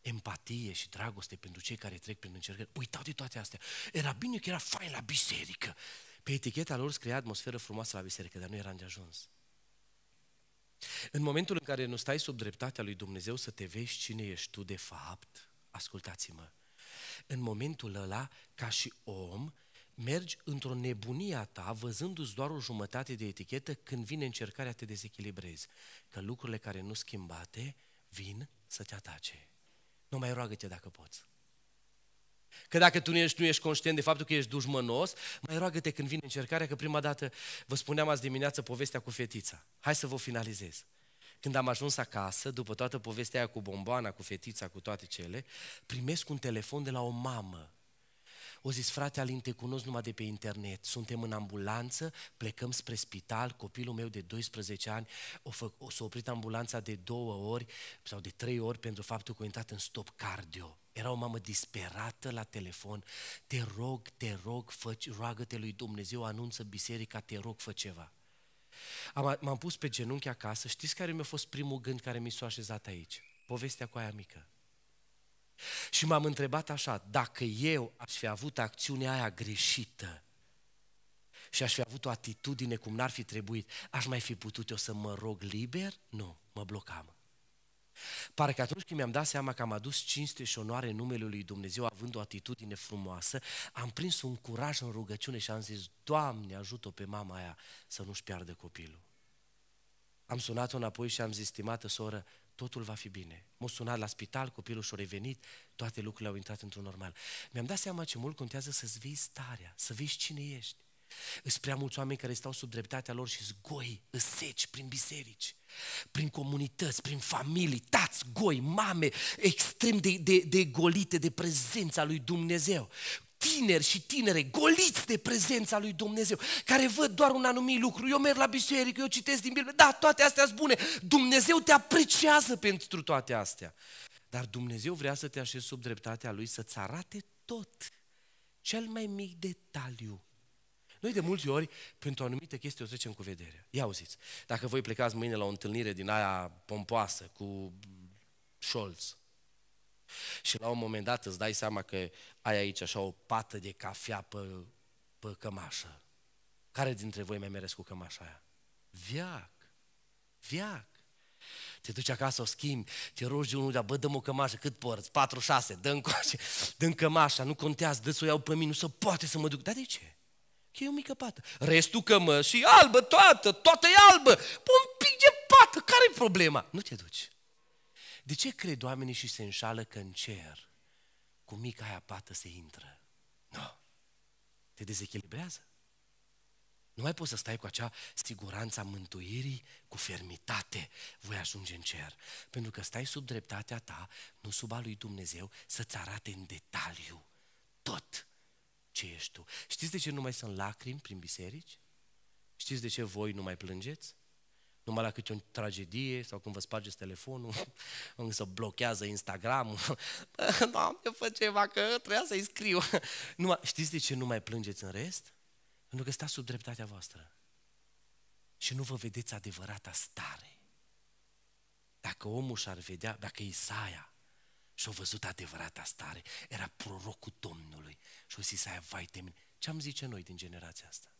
empatie și dragoste pentru cei care trec prin încercări. Uitau de toate astea. Era bine că era fain la biserică. Pe eticheta lor scrie atmosferă frumoasă la biserică, dar nu era ajuns. În momentul în care nu stai sub dreptatea lui Dumnezeu să te vezi cine ești tu de fapt, ascultați-mă, în momentul ăla, ca și om, mergi într-o nebunie a ta, văzându-ți doar o jumătate de etichetă, când vine încercarea te dezechilibrezi. Că lucrurile care nu schimbate vin să te atace. Nu mai roagă-te dacă poți. Că dacă tu nu ești, nu ești conștient de faptul că ești dușmănos, mai roagă-te când vine încercarea, că prima dată vă spuneam azi dimineață povestea cu fetița. Hai să vă finalizez. Când am ajuns acasă, după toată povestea aia cu bomboana, cu fetița, cu toate cele, primesc un telefon de la o mamă o zis, frate Alin, te cunosc numai de pe internet. Suntem în ambulanță, plecăm spre spital, copilul meu de 12 ani o, fă, o s-a oprit ambulanța de două ori sau de trei ori pentru faptul că a intrat în stop cardio. Era o mamă disperată la telefon. Te rog, te rog, fă, roagă-te lui Dumnezeu, anunță biserica, te rog, fă ceva. Am, m-am pus pe genunchi acasă. Știți care mi-a fost primul gând care mi s-a așezat aici? Povestea cu aia mică. Și m-am întrebat așa, dacă eu aș fi avut acțiunea aia greșită și aș fi avut o atitudine cum n-ar fi trebuit, aș mai fi putut eu să mă rog liber? Nu, mă blocam. că atunci când mi-am dat seama că am adus cinste și onoare numele lui Dumnezeu, având o atitudine frumoasă, am prins un curaj în rugăciune și am zis, Doamne, ajută pe mama aia să nu-și piardă copilul. Am sunat-o înapoi și am zis, stimată soră, totul va fi bine. M-a sunat la spital, copilul și-a revenit, toate lucrurile au intrat într-un normal. Mi-am dat seama ce mult contează să-ți vezi starea, să vezi cine ești. Îs prea mulți oameni care stau sub dreptatea lor și zgoi, seci prin biserici, prin comunități, prin familii, tați, goi, mame, extrem de, de, de golite de prezența lui Dumnezeu tineri și tinere, goliți de prezența lui Dumnezeu, care văd doar un anumit lucru. Eu merg la biserică, eu citesc din Biblie, da, toate astea sunt bune. Dumnezeu te apreciază pentru toate astea. Dar Dumnezeu vrea să te așezi sub dreptatea Lui, să-ți arate tot, cel mai mic detaliu. Noi de multe ori, pentru anumite chestii, o trecem cu vedere. Ia auziți, dacă voi plecați mâine la o întâlnire din aia pompoasă cu Scholz, și la un moment dat îți dai seama că ai aici așa o pată de cafea pe, pe cămașă. Care dintre voi mai meresc cu cămașa aia? Viac, viac. Te duci acasă, o schimbi, te rogi unul, da, bă, dăm o cămașă, cât porți? 6, dă încoace, dă cămașa, nu contează, dă să o iau pe mine, nu se poate să mă duc. Dar de ce? Că e o mică pată. Restul cămă și albă toată, toată e albă. Pă, un pic de pată, care e problema? Nu te duci. De ce cred oamenii și se înșală că în cer cu mica aia pată se intră? Nu. No. Te dezechilibrează. Nu mai poți să stai cu acea siguranță a mântuirii cu fermitate. Voi ajunge în cer. Pentru că stai sub dreptatea ta, nu sub a lui Dumnezeu, să-ți arate în detaliu tot ce ești tu. Știți de ce nu mai sunt lacrimi prin biserici? Știți de ce voi nu mai plângeți? numai la câte o tragedie sau când vă spargeți telefonul, când se blochează Instagram-ul. Doamne, fă ceva, că trebuia să-i scriu. Numai, știți de ce nu mai plângeți în rest? Pentru că stați sub dreptatea voastră. Și nu vă vedeți adevărata stare. Dacă omul și-ar vedea, dacă Isaia și-a văzut adevărata stare, era prorocul Domnului și-a zis Isaia, vai de mine, ce am zice noi din generația asta?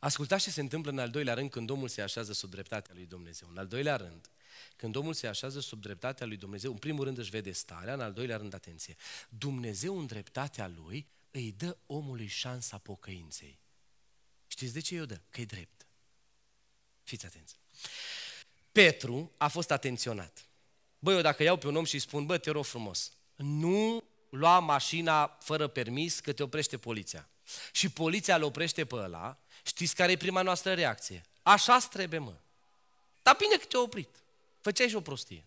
Ascultați ce se întâmplă în al doilea rând când omul se așează sub dreptatea lui Dumnezeu. În al doilea rând, când omul se așează sub dreptatea lui Dumnezeu, în primul rând își vede starea, în al doilea rând, atenție, Dumnezeu în dreptatea lui îi dă omului șansa pocăinței. Știți de ce i-o dă? Că e drept. Fiți atenți. Petru a fost atenționat. Băi, eu dacă iau pe un om și îi spun, bă, te rog frumos, nu lua mașina fără permis că te oprește poliția. Și poliția îl oprește pe ăla Știți care e prima noastră reacție? așa trebuie, mă. Dar bine că te-a oprit. Făceai și o prostie.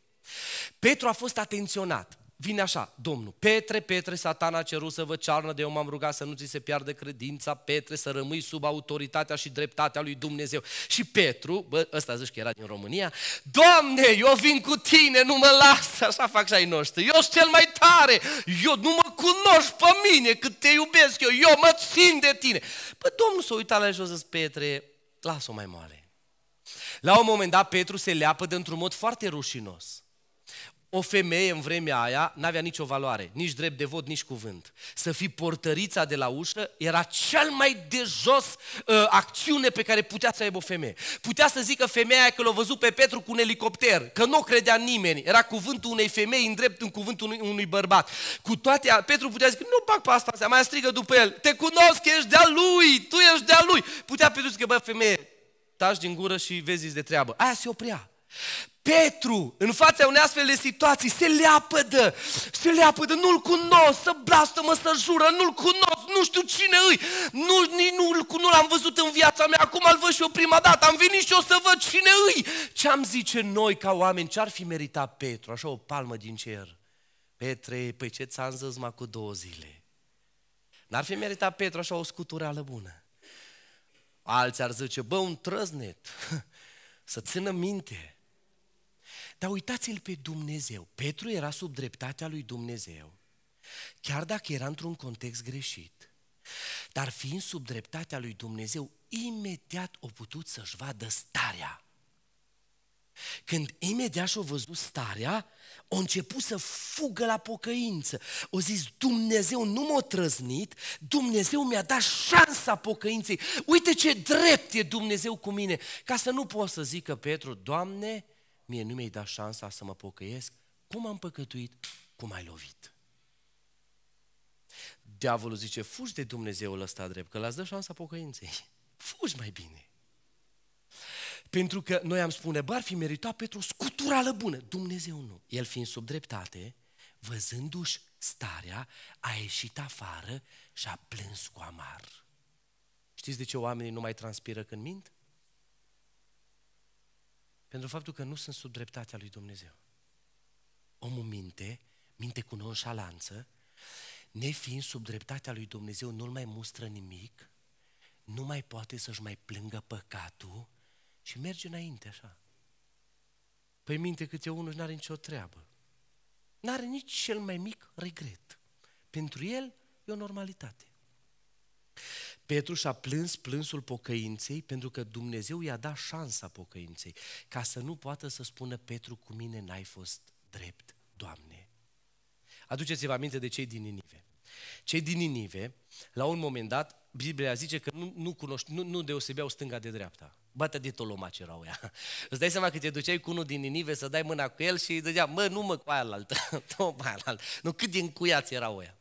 Petru a fost atenționat vine așa, Domnul, Petre, Petre, satana a cerut să vă cearnă, de eu m-am rugat să nu ți se piardă credința, Petre, să rămâi sub autoritatea și dreptatea lui Dumnezeu. Și Petru, bă, ăsta zici că era din România, Doamne, eu vin cu tine, nu mă las, așa fac și ai noștri, eu sunt cel mai tare, eu nu mă cunoști pe mine cât te iubesc eu, eu mă țin de tine. Bă, Domnul s-a uitat la jos, zis, Petre, las-o mai mare. La un moment dat, Petru se leapă de într-un mod foarte rușinos o femeie în vremea aia n-avea nicio valoare, nici drept de vot, nici cuvânt. Să fii portărița de la ușă era cel mai de jos uh, acțiune pe care putea să aibă o femeie. Putea să zică femeia că l-a văzut pe Petru cu un elicopter, că nu credea nimeni, era cuvântul unei femei în drept în cuvântul unui, unui bărbat. Cu toate, Petru putea zice, nu bag pe asta, mai strigă după el, te cunosc, ești de-a lui, tu ești de-a lui. Putea Petru zice, bă, femeie, taci din gură și vezi de treabă. Aia se oprea. Petru, în fața unei astfel de situații, se leapădă, se leapădă, nu-l cunosc, să mă, să jură, nu-l cunosc, nu știu cine îi, nu, nu, nu l-am văzut în viața mea, acum îl văd și eu prima dată, am venit și o să văd cine îi. Ce-am zice noi ca oameni, ce-ar fi meritat Petru, așa o palmă din cer? Petre, păi ce ți-am zis mă cu două zile? N-ar fi meritat Petru așa o scutureală bună. Alții ar zice, bă, un trăznet, să țină minte, dar uitați-l pe Dumnezeu. Petru era sub dreptatea lui Dumnezeu, chiar dacă era într-un context greșit. Dar fiind sub dreptatea lui Dumnezeu, imediat o putut să-și vadă starea. Când imediat și-o văzut starea, a început să fugă la pocăință. O zis, Dumnezeu nu m-a trăznit, Dumnezeu mi-a dat șansa pocăinței. Uite ce drept e Dumnezeu cu mine, ca să nu pot să zică Petru, Doamne, mie nu mi-ai dat șansa să mă pocăiesc, cum am păcătuit, cum ai lovit. Diavolul zice, fugi de Dumnezeul ăsta drept, că l-ați dă șansa pocăinței. Fugi mai bine. Pentru că noi am spune, bar fi meritat pentru o scuturală bună. Dumnezeu nu. El fiind sub dreptate, văzându-și starea, a ieșit afară și a plâns cu amar. Știți de ce oamenii nu mai transpiră când mint? pentru faptul că nu sunt sub dreptatea lui Dumnezeu. Omul minte, minte cu nonșalanță, fiind sub dreptatea lui Dumnezeu, nu-l mai mustră nimic, nu mai poate să-și mai plângă păcatul și merge înainte așa. Păi minte câte unul nu are nicio treabă. N-are nici cel mai mic regret. Pentru el e o normalitate. Petru și-a plâns plânsul pocăinței pentru că Dumnezeu i-a dat șansa pocăinței, ca să nu poată să spună Petru, cu mine n-ai fost drept, Doamne. Aduceți-vă aminte de cei din Ninive. Cei din Ninive, la un moment dat, Biblia zice că nu, nu, cunoște, nu, nu deosebeau stânga de dreapta. Bate de ce erau ea. Îți dai seama că te duceai cu unul din Ninive să dai mâna cu el și îi dădea, mă, nu mă cu aia altă, nu, cu aia altă. nu cât din cuiați erau ea.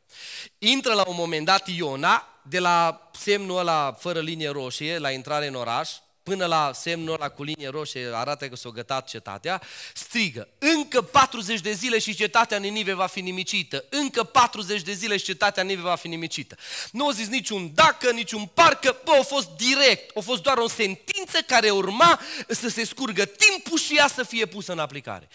Intră la un moment dat Iona, de la semnul ăla fără linie roșie, la intrare în oraș, până la semnul la cu linie roșie, arată că s-a gătat cetatea, strigă, încă 40 de zile și cetatea Ninive va fi nimicită, încă 40 de zile și cetatea Ninive va fi nimicită. Nu au zis niciun dacă, niciun parcă, bă, a fost direct, a fost doar o sentință care urma să se scurgă timpul și ea să fie pusă în aplicare.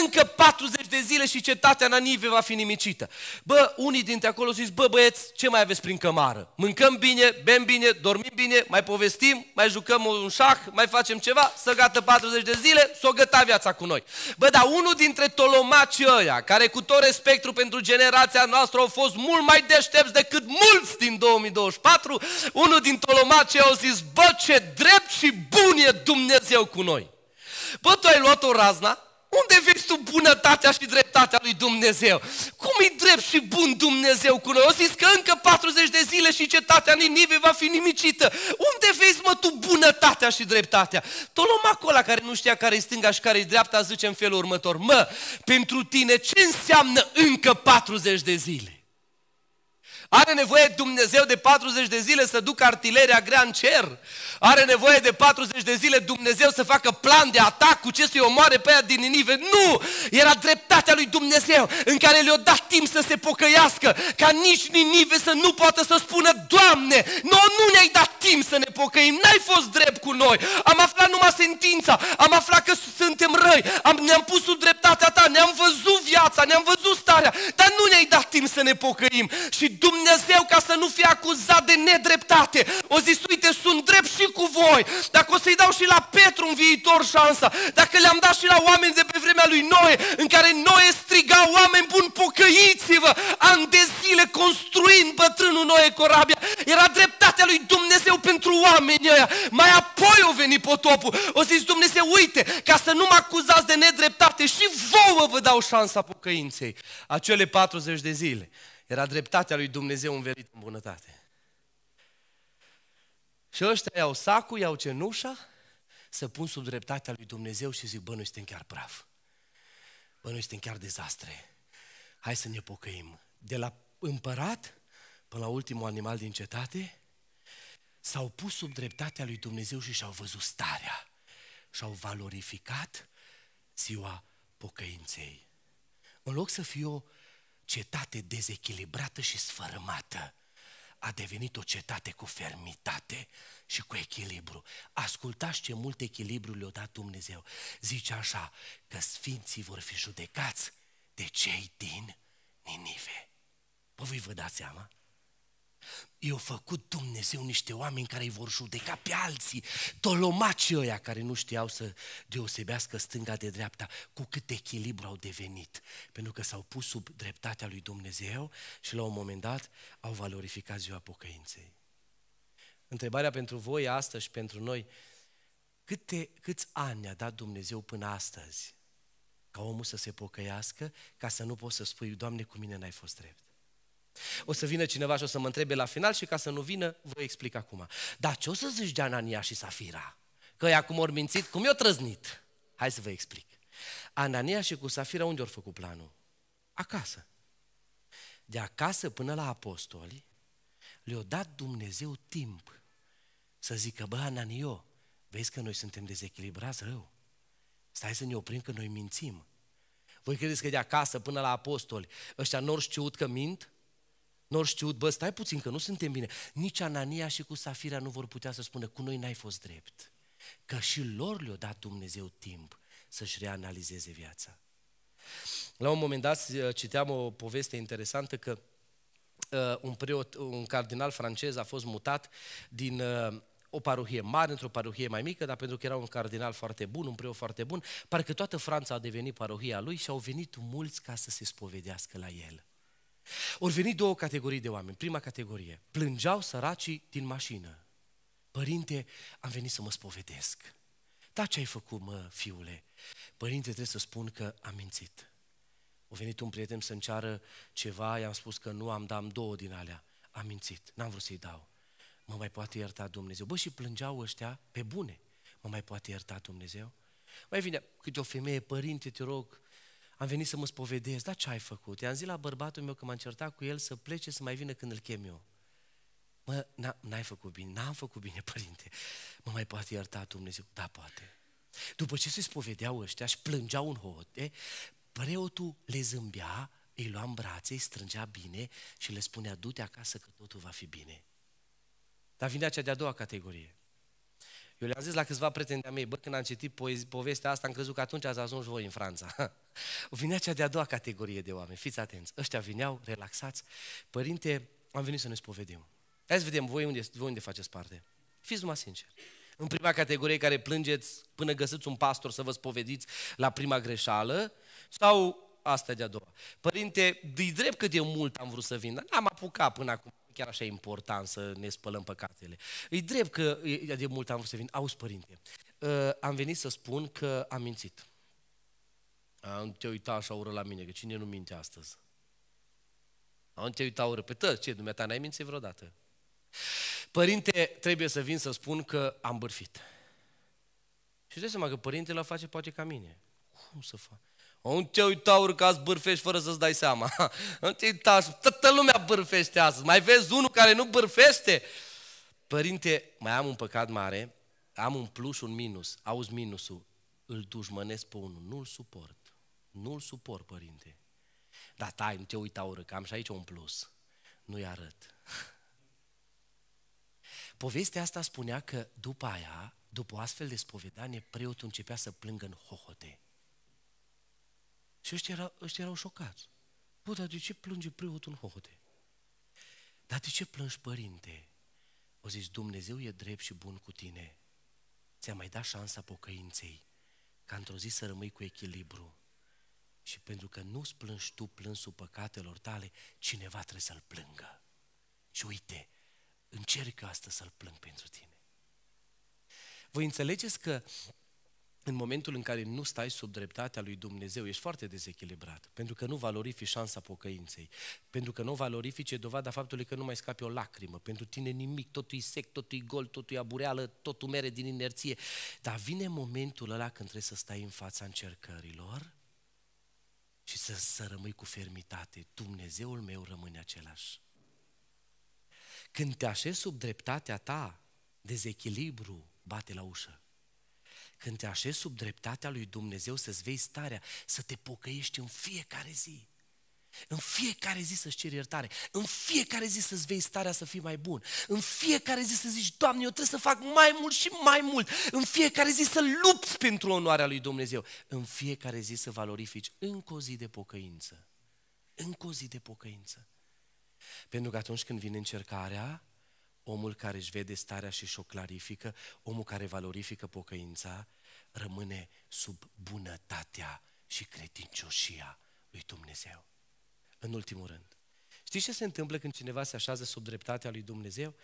Încă 40 de zile și cetatea Ninive va fi nimicită. Bă, unii dintre acolo au zis, bă băieți, ce mai aveți prin cămară? Mâncăm bine, bem bine, dormim bine, mai povestim, mai jucăm o un șah, mai facem ceva, să gata 40 de zile, să o găta viața cu noi. Bă, dar unul dintre tolomacii ăia, care cu tot respectul pentru generația noastră au fost mult mai deștepți decât mulți din 2024, unul din tolomacii au zis, bă, ce drept și bun e Dumnezeu cu noi. Bă, tu ai luat o razna, unde vezi tu bunătatea și dreptatea lui Dumnezeu? Cum e drept și bun Dumnezeu cu noi? O zis că încă 40 de zile și cetatea Ninive va fi nimicită. Unde vezi, mă, tu bunătatea și dreptatea? Tolom acolo care nu știa care e stânga și care e dreapta zice în felul următor. Mă, pentru tine ce înseamnă încă 40 de zile? Are nevoie Dumnezeu de 40 de zile să ducă artileria grea în cer. Are nevoie de 40 de zile Dumnezeu să facă plan de atac cu ce să-i omoare pe aia din Ninive. Nu! Era dreptatea lui Dumnezeu în care le-a dat timp să se pocăiască, ca nici Ninive să nu poată să spună, Doamne, no, nu ne-ai dat timp să ne pocăim, n-ai fost drept cu noi. Am aflat numai sentința, am aflat că suntem răi, am, ne-am pus sub dreptatea ta, ne-am văzut viața, ne-am văzut starea, dar nu ne-ai dat timp să ne pocăim. Și Dumnezeu Dumnezeu ca să nu fie acuzat de nedreptate. O zis, uite, sunt drept și cu voi. Dacă o să-i dau și la Petru în viitor șansa, dacă le-am dat și la oameni de pe vremea lui Noe, în care Noe striga, oameni buni, pocăiți-vă! Ani de zile construind bătrânul Noe corabia. Era dreptatea lui Dumnezeu pentru oamenii ăia. Mai apoi o veni potopul. O zis Dumnezeu, uite, ca să nu mă acuzați de nedreptate, și vouă vă dau șansa pocăinței. Acele 40 de zile. Era dreptatea lui Dumnezeu învelită în bunătate. Și ăștia iau sacul, iau cenușa, să pun sub dreptatea lui Dumnezeu și zic, bă, noi suntem chiar praf. Bă, noi suntem chiar dezastre. Hai să ne pocăim. De la împărat până la ultimul animal din cetate, s-au pus sub dreptatea lui Dumnezeu și și-au văzut starea. Și-au valorificat ziua pocăinței. În loc să fie o cetate dezechilibrată și sfărâmată a devenit o cetate cu fermitate și cu echilibru. Ascultați ce mult echilibru le-a dat Dumnezeu. Zice așa, că sfinții vor fi judecați de cei din Ninive. Păi voi vă dați seama? Eu făcut Dumnezeu niște oameni care îi vor judeca pe alții, tolomacii ăia care nu știau să deosebească stânga de dreapta, cu cât echilibru au devenit, pentru că s-au pus sub dreptatea lui Dumnezeu și la un moment dat au valorificat ziua pocăinței. Întrebarea pentru voi astăzi și pentru noi, câte, câți ani a dat Dumnezeu până astăzi ca omul să se pocăiască, ca să nu poți să spui, Doamne, cu mine n-ai fost drept? O să vină cineva și o să mă întrebe la final și ca să nu vină, vă explic acum. Dar ce o să zici de Anania și Safira? Că ei acum ori mințit, cum i-o trăznit? Hai să vă explic. Anania și cu Safira unde au făcut planul? Acasă. De acasă până la apostoli, le-a dat Dumnezeu timp să zică, bă, Ananio, vezi că noi suntem dezechilibrați rău. Stai să ne oprim că noi mințim. Voi credeți că de acasă până la apostoli ăștia n-au știut că mint? Nu știut, bă, stai puțin că nu suntem bine. Nici Anania și cu Safira nu vor putea să spună cu noi n-ai fost drept. Că și lor le-a dat Dumnezeu timp să-și reanalizeze viața. La un moment dat citeam o poveste interesantă că uh, un, preot, un cardinal francez a fost mutat din uh, o parohie mare într-o parohie mai mică, dar pentru că era un cardinal foarte bun, un preot foarte bun, parcă toată Franța a devenit parohia lui și au venit mulți ca să se spovedească la el. Or veni două categorii de oameni. Prima categorie, plângeau săracii din mașină. Părinte, am venit să mă spovedesc. Da, ce ai făcut, mă, fiule? Părinte, trebuie să spun că am mințit. A venit un prieten să înceară ceva, i-am spus că nu am, dar am două din alea. Am mințit, n-am vrut să-i dau. Mă mai poate ierta Dumnezeu. Bă, și plângeau ăștia pe bune. Mă mai poate ierta Dumnezeu? Mai vine câte o femeie, părinte, te rog, am venit să mă spovedesc, dar ce ai făcut? I-am zis la bărbatul meu că m-am certat cu el să plece să mai vină când îl chem eu. Mă, n-ai făcut bine, n-am făcut bine, părinte. Mă mai poate ierta Dumnezeu? Da, poate. După ce se spovedeau ăștia și plângeau în hote, preotul le zâmbea, îi lua în brațe, îi strângea bine și le spunea, du-te acasă că totul va fi bine. Dar vine acea de-a doua categorie. Eu le-am zis la câțiva prieteni mei, bă, când am citit povestea asta, am crezut că atunci ați ajuns voi în Franța. Vinea cea de-a doua categorie de oameni, fiți atenți. Ăștia vineau, relaxați. Părinte, am venit să ne spovedim. Hai să vedem voi unde, voi unde faceți parte. Fiți numai sinceri. În prima categorie care plângeți până găsiți un pastor să vă spovediți la prima greșeală sau asta de-a doua. Părinte, de drept cât de mult am vrut să vin, dar n-am apucat până acum chiar așa important să ne spălăm păcatele. E drept că de mult am vrut să vin. Auzi, părinte, ă, am venit să spun că am mințit. Am te uitat așa ură la mine, că cine nu minte astăzi? Am te uitat ură pe tăi, ce, dumneata n-ai mințit vreodată? Părinte, trebuie să vin să spun că am bârfit. Și îți dai seama că părintele o face poate ca mine. Cum să fac? Nu te uita urcați bârfești fără să-ți dai seama. Nu te uita, toată lumea bârfește astăzi. Mai vezi unul care nu bârfește? Părinte, mai am un păcat mare, am un plus, un minus. Auzi minusul, îl dușmănesc pe unul, nu-l suport. Nu-l suport, părinte. Dar tai, nu te uita urât, am și aici un plus. Nu-i arăt. Povestea asta spunea că după aia, după o astfel de spovedanie, preotul începea să plângă în hohote. Și ăștia, erau, ăștia erau șocați. Bă, dar de ce plânge preotul hohote? Dar de ce plângi, părinte? O zis, Dumnezeu e drept și bun cu tine. Ți-a mai dat șansa pocăinței, ca într-o zi să rămâi cu echilibru. Și pentru că nu-ți plângi tu plânsul păcatelor tale, cineva trebuie să-l plângă. Și uite, încerc eu astăzi să-l plâng pentru tine. Voi înțelegeți că în momentul în care nu stai sub dreptatea lui Dumnezeu, ești foarte dezechilibrat, pentru că nu valorifici șansa pocăinței, pentru că nu valorifici dovada faptului că nu mai scapi o lacrimă, pentru tine nimic, totul e sec, totul e gol, totul e abureală, totul mere din inerție. Dar vine momentul ăla când trebuie să stai în fața încercărilor și să, să rămâi cu fermitate. Dumnezeul meu rămâne același. Când te așezi sub dreptatea ta, dezechilibru bate la ușă. Când te așezi sub dreptatea lui Dumnezeu să-ți vezi starea, să te pocăiești în fiecare zi. În fiecare zi să-ți ceri iertare, în fiecare zi să-ți vezi starea să fii mai bun, în fiecare zi să zici, Doamne, eu trebuie să fac mai mult și mai mult, în fiecare zi să lupți pentru onoarea lui Dumnezeu, în fiecare zi să valorifici încă o zi de pocăință, încă o zi de pocăință. Pentru că atunci când vine încercarea, Omul care își vede starea și și-o clarifică, omul care valorifică pocăința, rămâne sub bunătatea și credincioșia lui Dumnezeu. În ultimul rând, știți ce se întâmplă când cineva se așează sub dreptatea lui Dumnezeu?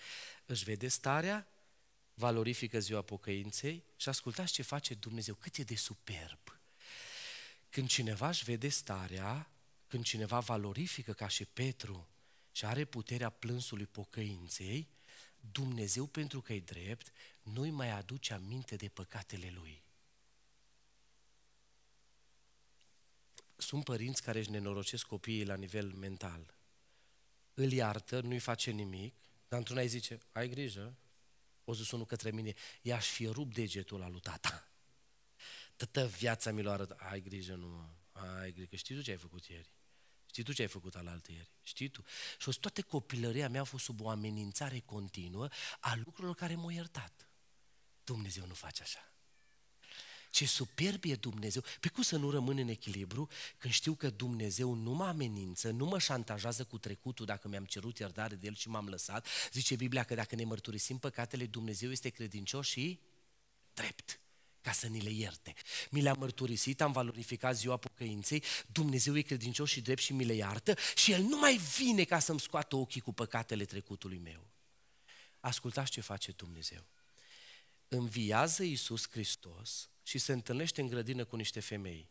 Își vede starea, valorifică ziua pocăinței și ascultați ce face Dumnezeu, cât e de superb. Când cineva își vede starea, când cineva valorifică ca și Petru și are puterea plânsului pocăinței, Dumnezeu, pentru că e drept, nu-i mai aduce aminte de păcatele lui. Sunt părinți care își nenorocesc copiii la nivel mental. Îl iartă, nu-i face nimic, dar într-una îi zice, ai grijă, o zis unul către mine, i-aș fi rupt degetul la lui tata. Tătă, viața mi l-a arătat, ai grijă, nu mă, ai grijă, că știi tu ce ai făcut ieri. Știi tu ce ai făcut alaltă ieri? Știi tu? Și o toată copilăria mea a fost sub o amenințare continuă a lucrurilor care m-au iertat. Dumnezeu nu face așa. Ce superb e Dumnezeu. Pe păi cum să nu rămân în echilibru când știu că Dumnezeu nu mă amenință, nu mă șantajează cu trecutul dacă mi-am cerut iertare de El și m-am lăsat. Zice Biblia că dacă ne mărturisim păcatele, Dumnezeu este credincios și drept ca să ni le ierte. Mi le-a mărturisit, am valorificat ziua pocăinței, Dumnezeu e credincios și drept și mi le iartă și El nu mai vine ca să-mi scoată ochii cu păcatele trecutului meu. Ascultați ce face Dumnezeu. Înviază Iisus Hristos și se întâlnește în grădină cu niște femei.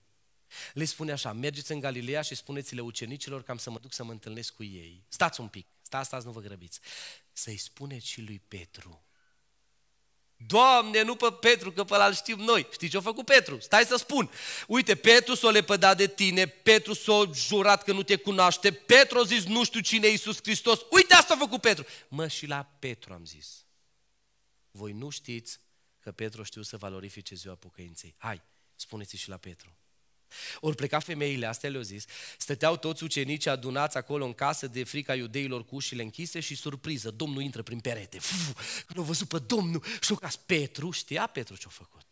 Le spune așa, mergeți în Galileea și spuneți-le ucenicilor că am să mă duc să mă întâlnesc cu ei. Stați un pic, stați, stați, nu vă grăbiți. Să-i spuneți și lui Petru, Doamne, nu pe Petru, că pe ăla știm noi. Știi ce a făcut Petru? Stai să spun. Uite, Petru s-a lepădat de tine, Petru s-a jurat că nu te cunoaște, Petru a zis nu știu cine e Iisus Hristos. Uite asta a făcut Petru. Mă, și la Petru am zis. Voi nu știți că Petru știu să valorifice ziua pocăinței. Hai, spuneți și la Petru. Ori pleca femeile, astea le-au zis, stăteau toți ucenicii adunați acolo în casă de frica iudeilor cu ușile închise și surpriză, Domnul intră prin perete. Fu, când au văzut pe Domnul, șocați, Petru, știa Petru ce-a făcut.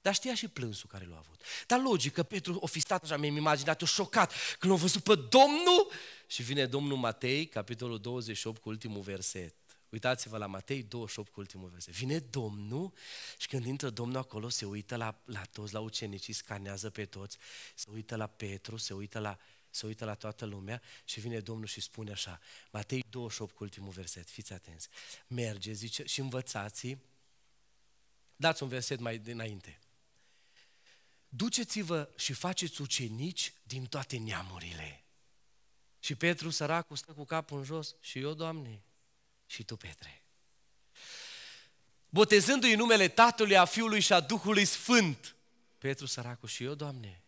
Dar știa și plânsul care l-a avut. Dar logică, Petru o fi stat așa, mi-am imaginat, o șocat, când l-a văzut pe Domnul. Și vine Domnul Matei, capitolul 28, cu ultimul verset. Uitați-vă la Matei 28 cu ultimul verset. Vine Domnul și când intră Domnul acolo, se uită la, la toți, la ucenicii, scanează pe toți, se uită la Petru, se uită la, se uită la toată lumea și vine Domnul și spune așa, Matei 28 cu ultimul verset, fiți atenți, Merge, zice, și învățați, dați un verset mai dinainte, duceți-vă și faceți ucenici din toate neamurile. Și Petru, săracul, stă cu capul în jos și eu, Doamne, și tu, Petre. Botezându-i numele Tatălui, a Fiului și a Duhului Sfânt. Petru, săracul, și eu, Doamne,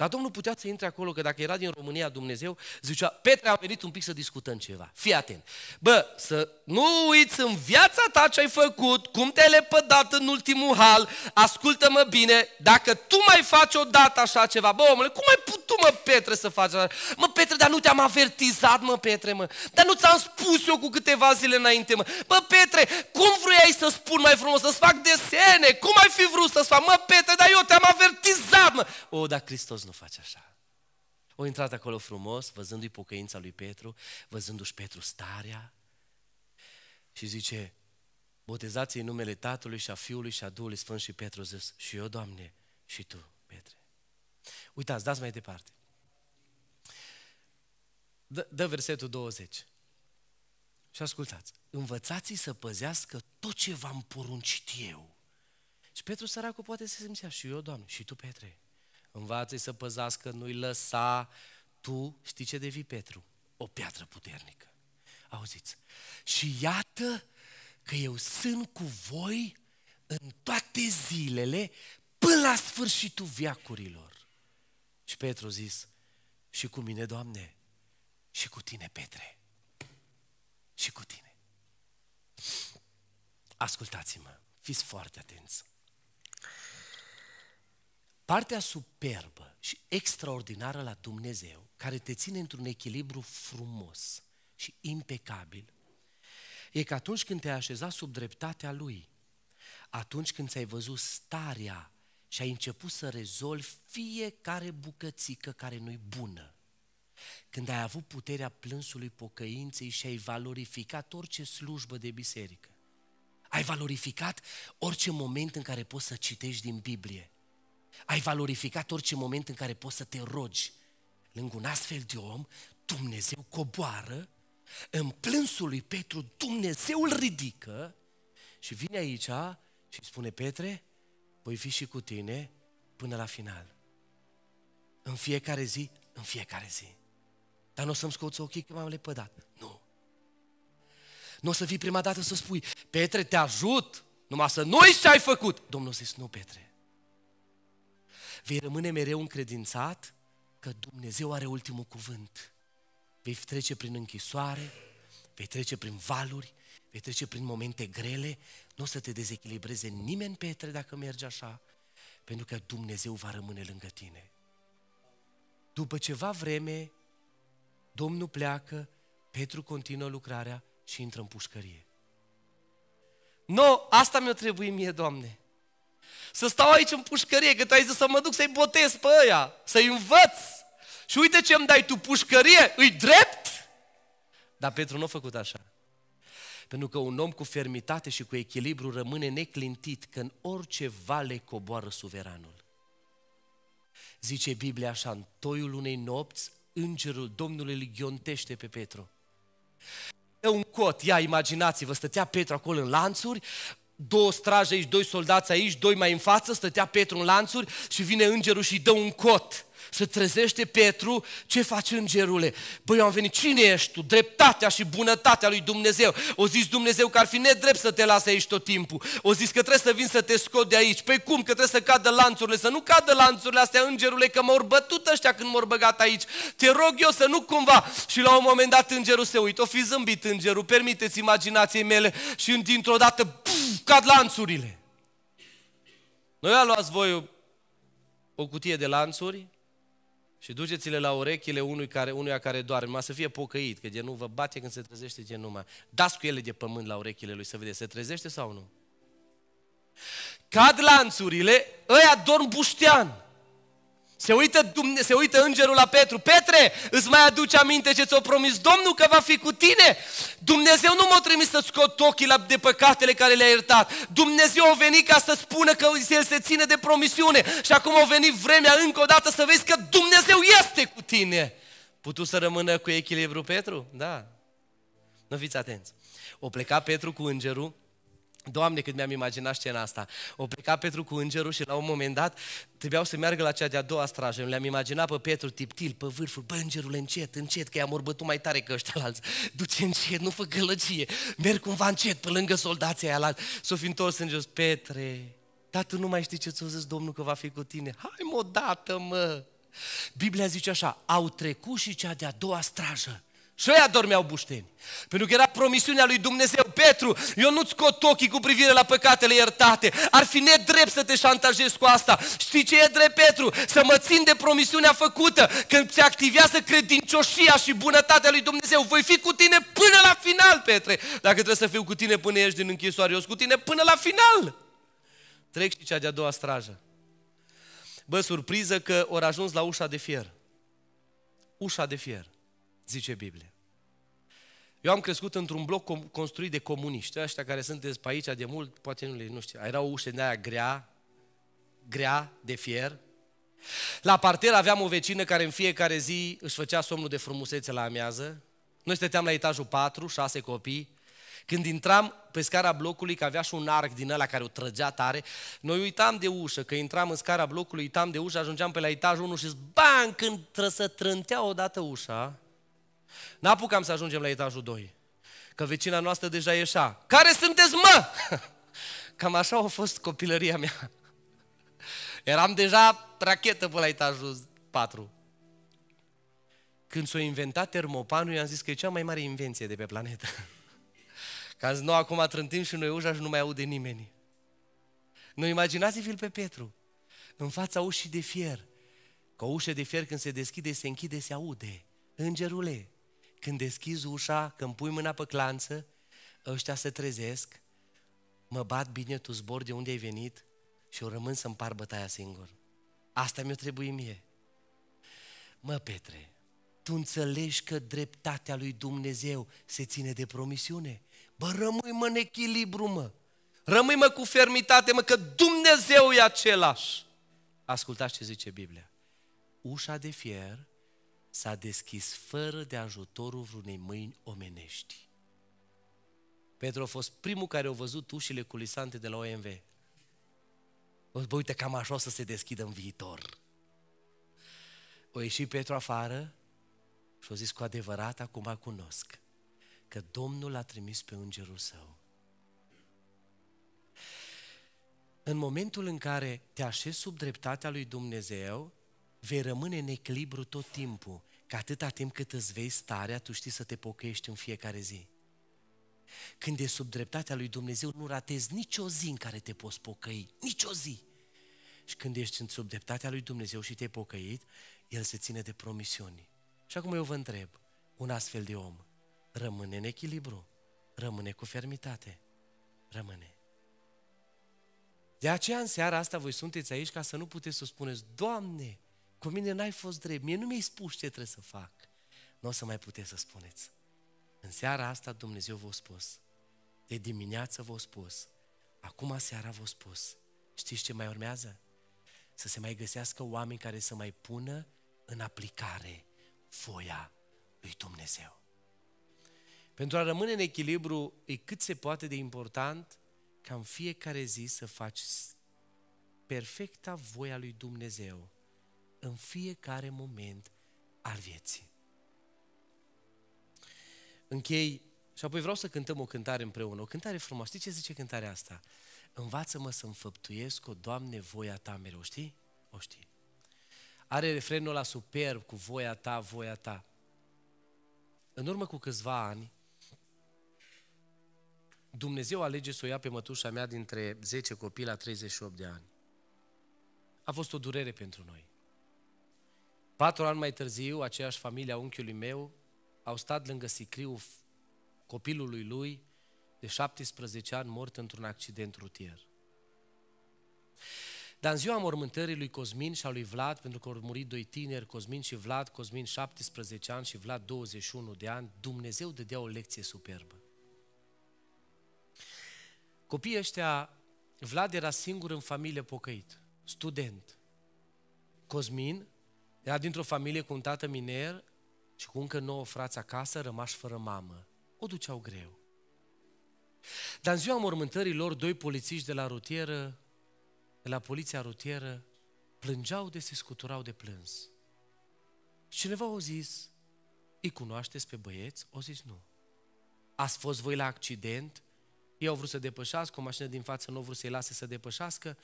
dar Domnul putea să intre acolo, că dacă era din România Dumnezeu, zicea, Petre, am venit un pic să discutăm ceva. Fii atent. Bă, să nu uiți în viața ta ce ai făcut, cum te-ai lepădat în ultimul hal, ascultă-mă bine, dacă tu mai faci odată așa ceva, bă, omule, cum ai putut, mă, Petre, să faci așa? Mă, Petre, dar nu te-am avertizat, mă, Petre, mă, dar nu ți-am spus eu cu câteva zile înainte, mă. Bă, Petre, cum vrei să spun mai frumos, să-ți fac desene, cum ai fi vrut să-ți fac, mă, Petre, dar eu te-am avertizat, mă. O, oh, Cristos, nu faci așa. O intrat acolo frumos, văzându-i pocăința lui Petru, văzându-și Petru starea și zice, botezați în numele Tatălui și a Fiului și a Duhului Sfânt și Petru zis, și eu, Doamne, și Tu, Petre. Uitați, dați mai departe. Dă, dă versetul 20. Și ascultați, învățați-i să păzească tot ce v-am poruncit eu. Și Petru săracul poate să simțea și eu, Doamne, și tu, Petre învață să păzească, nu-i lăsa. Tu știi ce devii, Petru? O piatră puternică. Auziți? Și iată că eu sunt cu voi în toate zilele până la sfârșitul viacurilor. Și Petru zis, și cu mine, Doamne, și cu tine, Petre, și cu tine. Ascultați-mă, fiți foarte atenți. Partea superbă și extraordinară la Dumnezeu, care te ține într-un echilibru frumos și impecabil, e că atunci când te-ai așezat sub dreptatea Lui, atunci când ți-ai văzut starea și ai început să rezolvi fiecare bucățică care nu-i bună, când ai avut puterea plânsului pocăinței și ai valorificat orice slujbă de biserică, ai valorificat orice moment în care poți să citești din Biblie, ai valorificat orice moment în care poți să te rogi. Lângă un astfel de om, Dumnezeu coboară, în plânsul lui Petru, Dumnezeu îl ridică și vine aici și spune, Petre, voi fi și cu tine până la final. În fiecare zi, în fiecare zi. Dar nu o să-mi scoți ochii că m-am lepădat. Nu. Nu o să fii prima dată să spui, Petre, te ajut, numai să nu ce ai făcut. Domnul a zis, nu, Petre, vei rămâne mereu încredințat că Dumnezeu are ultimul cuvânt. Vei trece prin închisoare, vei trece prin valuri, vei trece prin momente grele, nu o să te dezechilibreze nimeni Petre, dacă mergi așa, pentru că Dumnezeu va rămâne lângă tine. După ceva vreme, Domnul pleacă, Petru continuă lucrarea și intră în pușcărie. No, asta mi-o trebuie mie, Doamne. Să stau aici în pușcărie, că tu ai zis să mă duc să-i botez pe ăia, să-i învăț. Și uite ce îmi dai tu, pușcărie, îi drept? Dar Petru nu a făcut așa. Pentru că un om cu fermitate și cu echilibru rămâne neclintit că în orice vale coboară suveranul. Zice Biblia așa, în toiul unei nopți, îngerul Domnului îl ghiontește pe Petru. E un cot, ia imaginați-vă, stătea Petru acolo în lanțuri, două straje aici, doi soldați aici, doi mai în față, stătea Petru în lanțuri și vine îngerul și dă un cot. Se trezește Petru, ce face îngerule? Băi, eu am venit, cine ești tu? Dreptatea și bunătatea lui Dumnezeu. O zis Dumnezeu că ar fi nedrept să te lase aici tot timpul. O zis că trebuie să vin să te scot de aici. Păi cum? Că trebuie să cadă lanțurile. Să nu cadă lanțurile astea, îngerule, că m-au bătut ăștia când m-au băgat aici. Te rog eu să nu cumva. Și la un moment dat îngerul se uită. O fi zâmbit îngerul, permiteți imaginației mele. Și dintr-o dată, puf, cad lanțurile. Noi a luați voi o cutie de lanțuri și duceți-le la urechile unui care, unuia care doare, numai să fie pocăit, că de nu vă bate când se trezește de numai. Dați cu ele de pământ la urechile lui să vedeți, se trezește sau nu? Cad lanțurile, ăia dorm buștean. Se uită, Dumne, se uită îngerul la Petru. Petre, îți mai aduce aminte ce ți-o promis Domnul că va fi cu tine? Dumnezeu nu m-a trimis să scot ochii la, de păcatele care le-a iertat. Dumnezeu a venit ca să spună că El se ține de promisiune. Și acum a venit vremea încă o dată să vezi că Dumnezeu este cu tine. Putu să rămână cu echilibru Petru? Da. Nu fiți atenți. O pleca Petru cu îngerul Doamne, cât mi-am imaginat scena asta. O pleca Petru cu îngerul și la un moment dat trebuiau să meargă la cea de-a doua strajă. Le-am imaginat pe Petru tiptil, pe vârful, bă, îngerul, încet, încet, că i-am urbătut mai tare că ăștia alți. Duce încet, nu fă gălăgie, merg cumva încet pe lângă soldații aia la S-o fi întors în jos, Petre, tată, nu mai știi ce ți-o zis Domnul că va fi cu tine. Hai mă odată, mă! Biblia zice așa, au trecut și cea de-a doua strajă. Și ăia dormeau bușteni. Pentru că era promisiunea lui Dumnezeu. Petru, eu nu-ți scot ochii cu privire la păcatele iertate. Ar fi nedrept să te șantajezi cu asta. Știi ce e drept, Petru? Să mă țin de promisiunea făcută. Când se activează credincioșia și bunătatea lui Dumnezeu, voi fi cu tine până la final, Petre. Dacă trebuie să fiu cu tine până ești din închisoare, eu sunt cu tine până la final. Trec și cea de-a doua strajă. Bă, surpriză că ori ajuns la ușa de fier. Ușa de fier, zice Biblia. Eu am crescut într-un bloc construit de comuniști, ăștia care sunteți pe aici de mult, poate nu le nu știu, erau ușe de aia grea, grea, de fier. La parter aveam o vecină care în fiecare zi își făcea somnul de frumusețe la amiază. Noi stăteam la etajul 4, 6 copii. Când intram pe scara blocului, că avea și un arc din ăla care o trăgea tare, noi uitam de ușă, că intram în scara blocului, uitam de ușă, ajungeam pe la etajul 1 și bang, când trăsă, trântea odată ușa, N-apucam să ajungem la etajul 2. Că vecina noastră deja ieșea. Care sunteți, mă? Cam așa a fost copilăria mea. Eram deja rachetă pe la etajul 4. Când s-a inventat termopanul, i-am zis că e cea mai mare invenție de pe planetă. Ca zis, nu, acum trântim și noi ușa și nu mai aude nimeni. Nu imaginați vă pe Petru, în fața ușii de fier. Că o ușă de fier când se deschide, se închide, se aude. Îngerule, când deschizi ușa, când pui mâna pe clanță, ăștia se trezesc, mă bat bine, tu zbor de unde ai venit și eu rămân să par bătaia singur. Asta mi-o trebuie mie. Mă, Petre, tu înțelegi că dreptatea lui Dumnezeu se ține de promisiune? Bă, rămâi mă în echilibru, mă. Rămâi mă cu fermitate, mă, că Dumnezeu e același. Ascultați ce zice Biblia. Ușa de fier s-a deschis fără de ajutorul vreunei mâini omenești. Petru a fost primul care a văzut ușile culisante de la OMV. O zis, uite, cam așa o să se deschidă în viitor. O ieșit Petru afară și a zis cu adevărat, acum cunosc că Domnul a trimis pe îngerul său. În momentul în care te așezi sub dreptatea lui Dumnezeu, vei rămâne în echilibru tot timpul, că atâta timp cât îți vei starea, tu știi să te pocăiești în fiecare zi. Când e sub dreptatea lui Dumnezeu, nu ratezi nicio zi în care te poți pocăi, nicio zi. Și când ești în sub dreptatea lui Dumnezeu și te-ai pocăit, El se ține de promisiuni. Și acum eu vă întreb, un astfel de om rămâne în echilibru, rămâne cu fermitate, rămâne. De aceea în seara asta voi sunteți aici ca să nu puteți să spuneți, Doamne, cu mine n-ai fost drept, mie nu mi-ai spus ce trebuie să fac. Nu o să mai puteți să spuneți. În seara asta Dumnezeu v-a spus, de dimineață v-a spus, acum seara v-a spus. Știți ce mai urmează? Să se mai găsească oameni care să mai pună în aplicare foia lui Dumnezeu. Pentru a rămâne în echilibru, e cât se poate de important ca în fiecare zi să faci perfecta voia lui Dumnezeu în fiecare moment al vieții. Închei și apoi vreau să cântăm o cântare împreună, o cântare frumoasă. Știi ce zice cântarea asta? Învață-mă să înfăptuiesc o Doamne, voia ta mereu. O știi? O știi. Are refrenul la superb cu voia ta, voia ta. În urmă cu câțiva ani, Dumnezeu alege să o ia pe mătușa mea dintre 10 copii la 38 de ani. A fost o durere pentru noi. Patru ani mai târziu, aceeași familie a unchiului meu au stat lângă sicriu copilului lui de 17 ani mort într-un accident rutier. Dar în ziua mormântării lui Cosmin și a lui Vlad, pentru că au murit doi tineri, Cosmin și Vlad, Cosmin 17 ani și Vlad 21 de ani, Dumnezeu dădea o lecție superbă. Copiii ăștia, Vlad era singur în familie pocăit, student. Cosmin era dintr-o familie cu un tată miner și cu încă nouă frați acasă, rămași fără mamă. O duceau greu. Dar în ziua mormântării lor, doi polițiști de la rutieră, de la poliția rutieră, plângeau de se scuturau de plâns. Și cineva au zis, îi cunoașteți pe băieți? O zis nu. Ați fost voi la accident? Ei au vrut să depășească, o mașină din față nu au vrut să-i lase să depășească,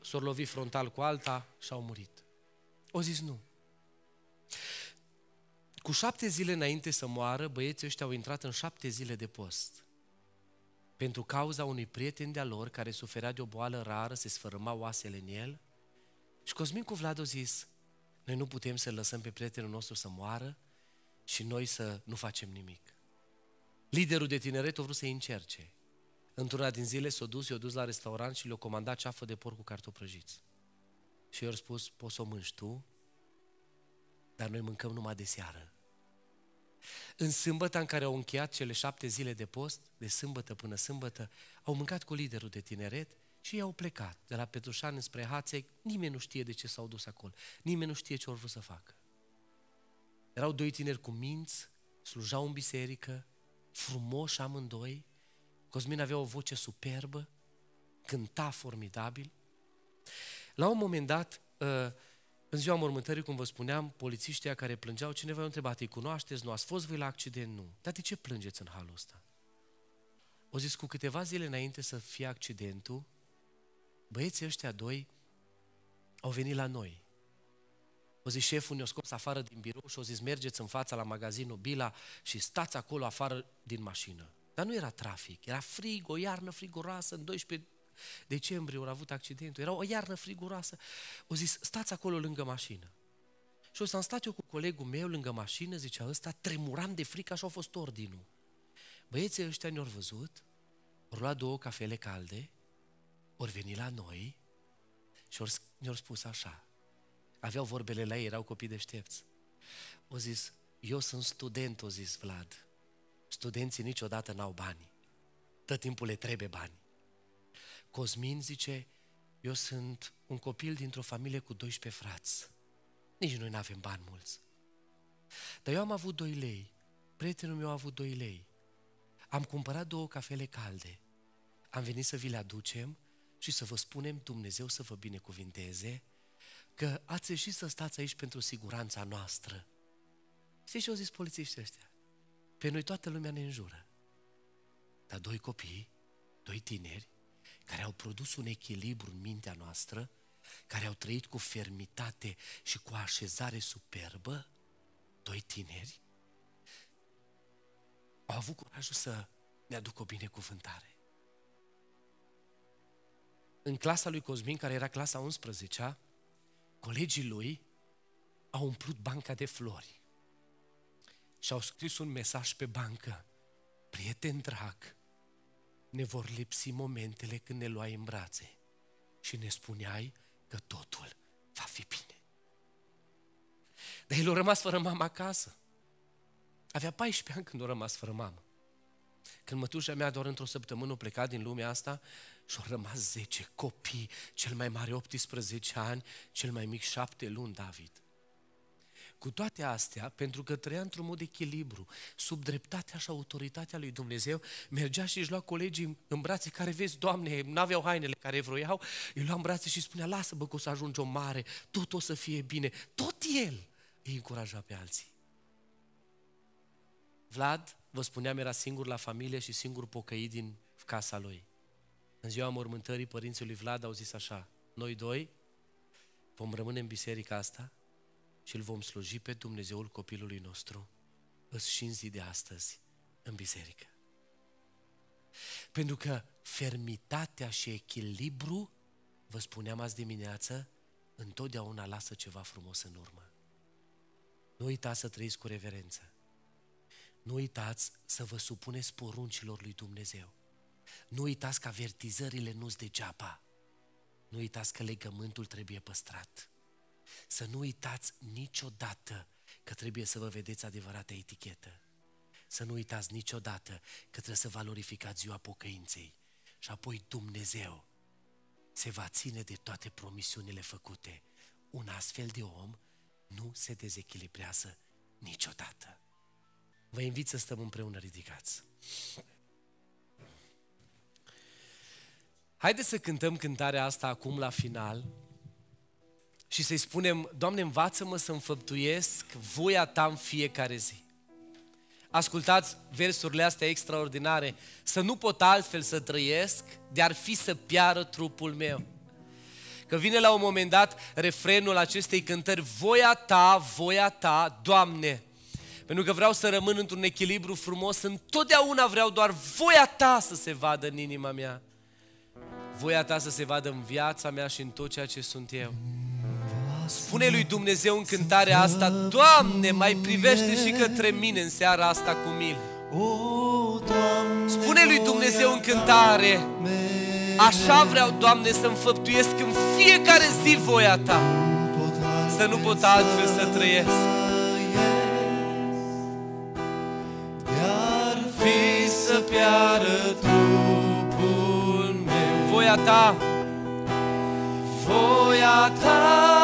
s-au lovit frontal cu alta și au murit. O zis nu. Cu șapte zile înainte să moară, băieții ăștia au intrat în șapte zile de post. Pentru cauza unui prieten de-a lor care suferea de o boală rară, se sfărâma oasele în el. Și Cosmin cu Vlad au zis, noi nu putem să lăsăm pe prietenul nostru să moară și noi să nu facem nimic. Liderul de tineret a vrut să-i încerce. Într-una din zile s-a dus, i-a dus la restaurant și le-a comandat ceafă de porc cu cartofi prăjiți. Și eu i-am spus, poți să o mânci tu, dar noi mâncăm numai de seară. În sâmbătă în care au încheiat cele șapte zile de post, de sâmbătă până sâmbătă, au mâncat cu liderul de tineret și i-au plecat de la Petrușan spre Hațe, nimeni nu știe de ce s-au dus acolo, nimeni nu știe ce au vrut să facă. Erau doi tineri cu minți, slujau în biserică, frumoși amândoi, Cosmin avea o voce superbă, cânta formidabil la un moment dat, uh, în ziua mormântării, cum vă spuneam, polițiștii care plângeau, cineva i-a întrebat, îi cunoașteți, nu ați fost voi la accident? Nu. Dar de ce plângeți în halul ăsta? O zis, cu câteva zile înainte să fie accidentul, băieții ăștia doi au venit la noi. O zis, șeful ne-a scos afară din birou și o zis, mergeți în fața la magazinul Bila și stați acolo afară din mașină. Dar nu era trafic, era frig, o iarnă friguroasă, în 12 decembrie, au avut accidentul, era o iarnă friguroasă. O zis, stați acolo lângă mașină. Și o să am stat eu cu colegul meu lângă mașină, zicea ăsta, tremuram de frică, așa a fost ordinul. Băieții ăștia ne-au văzut, au luat două cafele calde, ori venit la noi și ne-au spus așa. Aveau vorbele la ei, erau copii deștepți. O zis, eu sunt student, o zis Vlad. Studenții niciodată n-au bani. Tot timpul le trebuie bani. Cosmin zice, eu sunt un copil dintr-o familie cu 12 frați. Nici noi nu avem bani mulți. Dar eu am avut 2 lei, prietenul meu a avut 2 lei. Am cumpărat două cafele calde. Am venit să vi le aducem și să vă spunem Dumnezeu să vă binecuvinteze că ați ieșit să stați aici pentru siguranța noastră. Știți ce au zis polițiștii ăștia? Pe noi toată lumea ne înjură. Dar doi copii, doi tineri, care au produs un echilibru în mintea noastră, care au trăit cu fermitate și cu așezare superbă, doi tineri, au avut curajul să ne aducă o binecuvântare. În clasa lui Cosmin, care era clasa 11-a, colegii lui au umplut banca de flori și au scris un mesaj pe bancă. Prieten drag, ne vor lipsi momentele când ne luai în brațe și ne spuneai că totul va fi bine. Dar el a rămas fără mama acasă. Avea 14 ani când a rămas fără mamă. Când mătușa mea doar într-o săptămână a plecat din lumea asta și au rămas 10 copii, cel mai mare 18 ani, cel mai mic 7 luni, David. Cu toate astea, pentru că trăia într-un mod echilibru, sub dreptatea și autoritatea lui Dumnezeu, mergea și își lua colegii în brațe care, vezi, Doamne, n-aveau hainele care vroiau, îi lua în brațe și spunea, lasă mă că o să ajungi o mare, tot o să fie bine. Tot el îi încuraja pe alții. Vlad, vă spuneam, era singur la familie și singur pocăit din casa lui. În ziua mormântării, părinții lui Vlad au zis așa, noi doi vom rămâne în biserica asta, și îl vom sluji pe Dumnezeul copilului nostru îți și în zi de astăzi în biserică. Pentru că fermitatea și echilibru, vă spuneam azi dimineață, întotdeauna lasă ceva frumos în urmă. Nu uitați să trăiți cu reverență. Nu uitați să vă supuneți poruncilor lui Dumnezeu. Nu uitați că avertizările nu-s degeaba. Nu uitați că legământul trebuie păstrat. Să nu uitați niciodată că trebuie să vă vedeți adevărata etichetă. Să nu uitați niciodată că trebuie să valorificați ziua pocăinței. Și apoi Dumnezeu se va ține de toate promisiunile făcute. Un astfel de om nu se dezechilibrează niciodată. Vă invit să stăm împreună ridicați. Haideți să cântăm cântarea asta acum la final și să-i spunem, Doamne, învață-mă să înfăptuiesc voia Ta în fiecare zi. Ascultați versurile astea extraordinare. Să nu pot altfel să trăiesc, de-ar fi să piară trupul meu. Că vine la un moment dat refrenul acestei cântări, voia Ta, voia Ta, Doamne, pentru că vreau să rămân într-un echilibru frumos, întotdeauna vreau doar voia Ta să se vadă în inima mea. Voia Ta să se vadă în viața mea și în tot ceea ce sunt eu. Spune lui Dumnezeu în cântarea asta, Doamne, mai privește și către mine în seara asta cu mil. Spune lui Dumnezeu în cântare, așa vreau, Doamne, să făptuiesc în fiecare zi voia Ta, să nu pot altfel să trăiesc. fi să piară trupul meu. Voia Ta, voia Ta,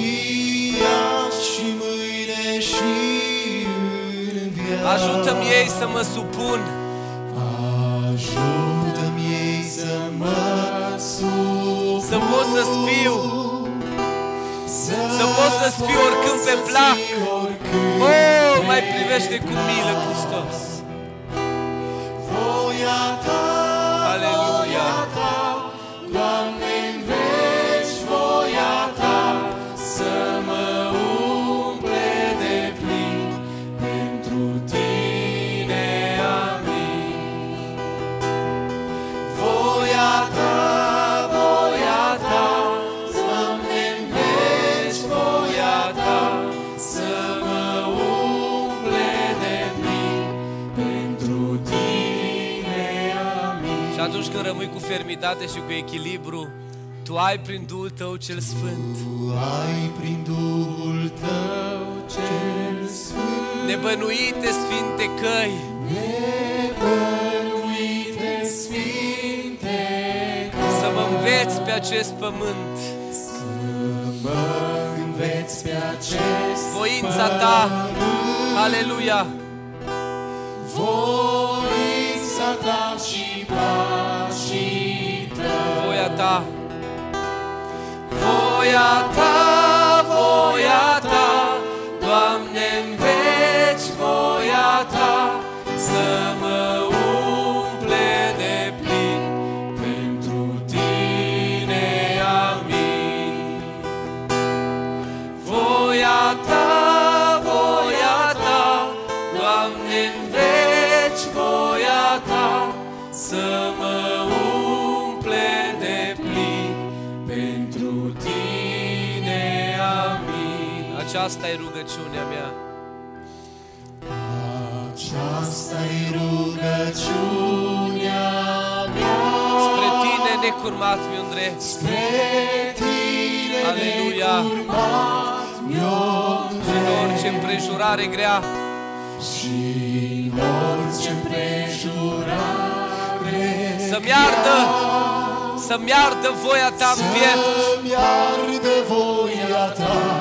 Ajută-mi ei să mă supun. Ajută-mi ei să mă supun. Să pot să fiu. Să pot să fiu oricând pe plac. Oh, mai privește cu milă, Hristos. Voia ta sinceritate și cu echilibru, Tu ai prin Duhul Tău cel Sfânt. Tu ai prin Duhul Tău cel Sfânt. Nebănuite sfinte căi. Nebănuite sfinte căi. Să mă înveți pe acest pământ. Să mă înveți pe acest Voința ta. Aleluia. Voința ta și pământ. やたほやた aceasta e rugăciunea mea. aceasta e rugăciunea mea. Spre tine necurmat mi îndrept. Spre tine Aleluia. necurmat mi În orice împrejurare grea. Și în orice împrejurare Să-mi iardă să-mi iardă voia ta în piept. Să-mi iardă voia ta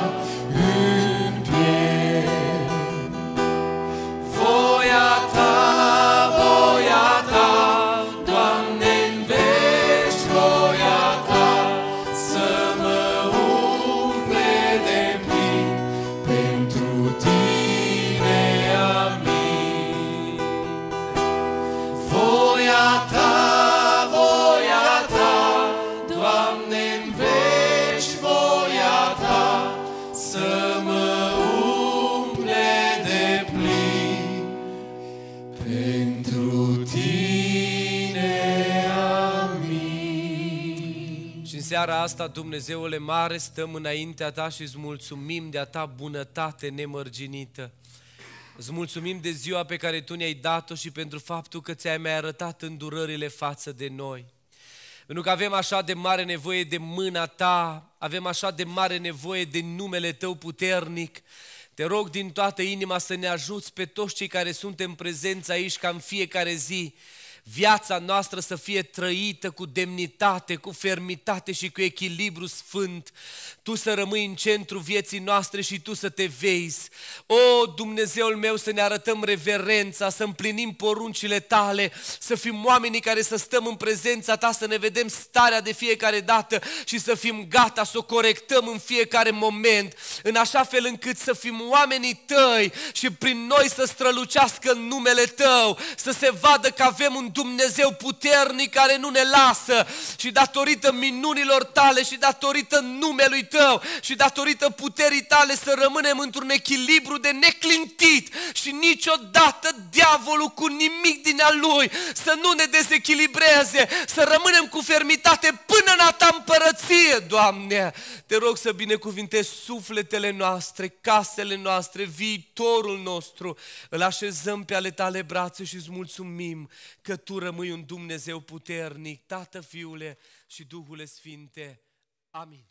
asta, Dumnezeule mare, stăm înaintea Ta și îți mulțumim de a Ta bunătate nemărginită. Îți mulțumim de ziua pe care Tu ne-ai dat-o și pentru faptul că Ți-ai mai arătat îndurările față de noi. Pentru că avem așa de mare nevoie de mâna Ta, avem așa de mare nevoie de numele Tău puternic, te rog din toată inima să ne ajuți pe toți cei care suntem prezenți aici ca în fiecare zi viața noastră să fie trăită cu demnitate, cu fermitate și cu echilibru sfânt, tu să rămâi în centru vieții noastre și Tu să te vezi. O, Dumnezeul meu, să ne arătăm reverența, să împlinim poruncile Tale, să fim oamenii care să stăm în prezența Ta, să ne vedem starea de fiecare dată și să fim gata să o corectăm în fiecare moment, în așa fel încât să fim oamenii Tăi și prin noi să strălucească numele Tău, să se vadă că avem un Dumnezeu puternic care nu ne lasă și datorită minunilor Tale și datorită numelui Tău, tău și datorită puterii tale să rămânem într-un echilibru de neclintit și niciodată diavolul cu nimic din al lui să nu ne dezechilibreze, să rămânem cu fermitate până în a ta împărăție, Doamne. Te rog să binecuvintezi sufletele noastre, casele noastre, viitorul nostru. Îl așezăm pe ale tale brațe și îți mulțumim că Tu rămâi un Dumnezeu puternic, Tată, Fiule și Duhule Sfinte. Amin.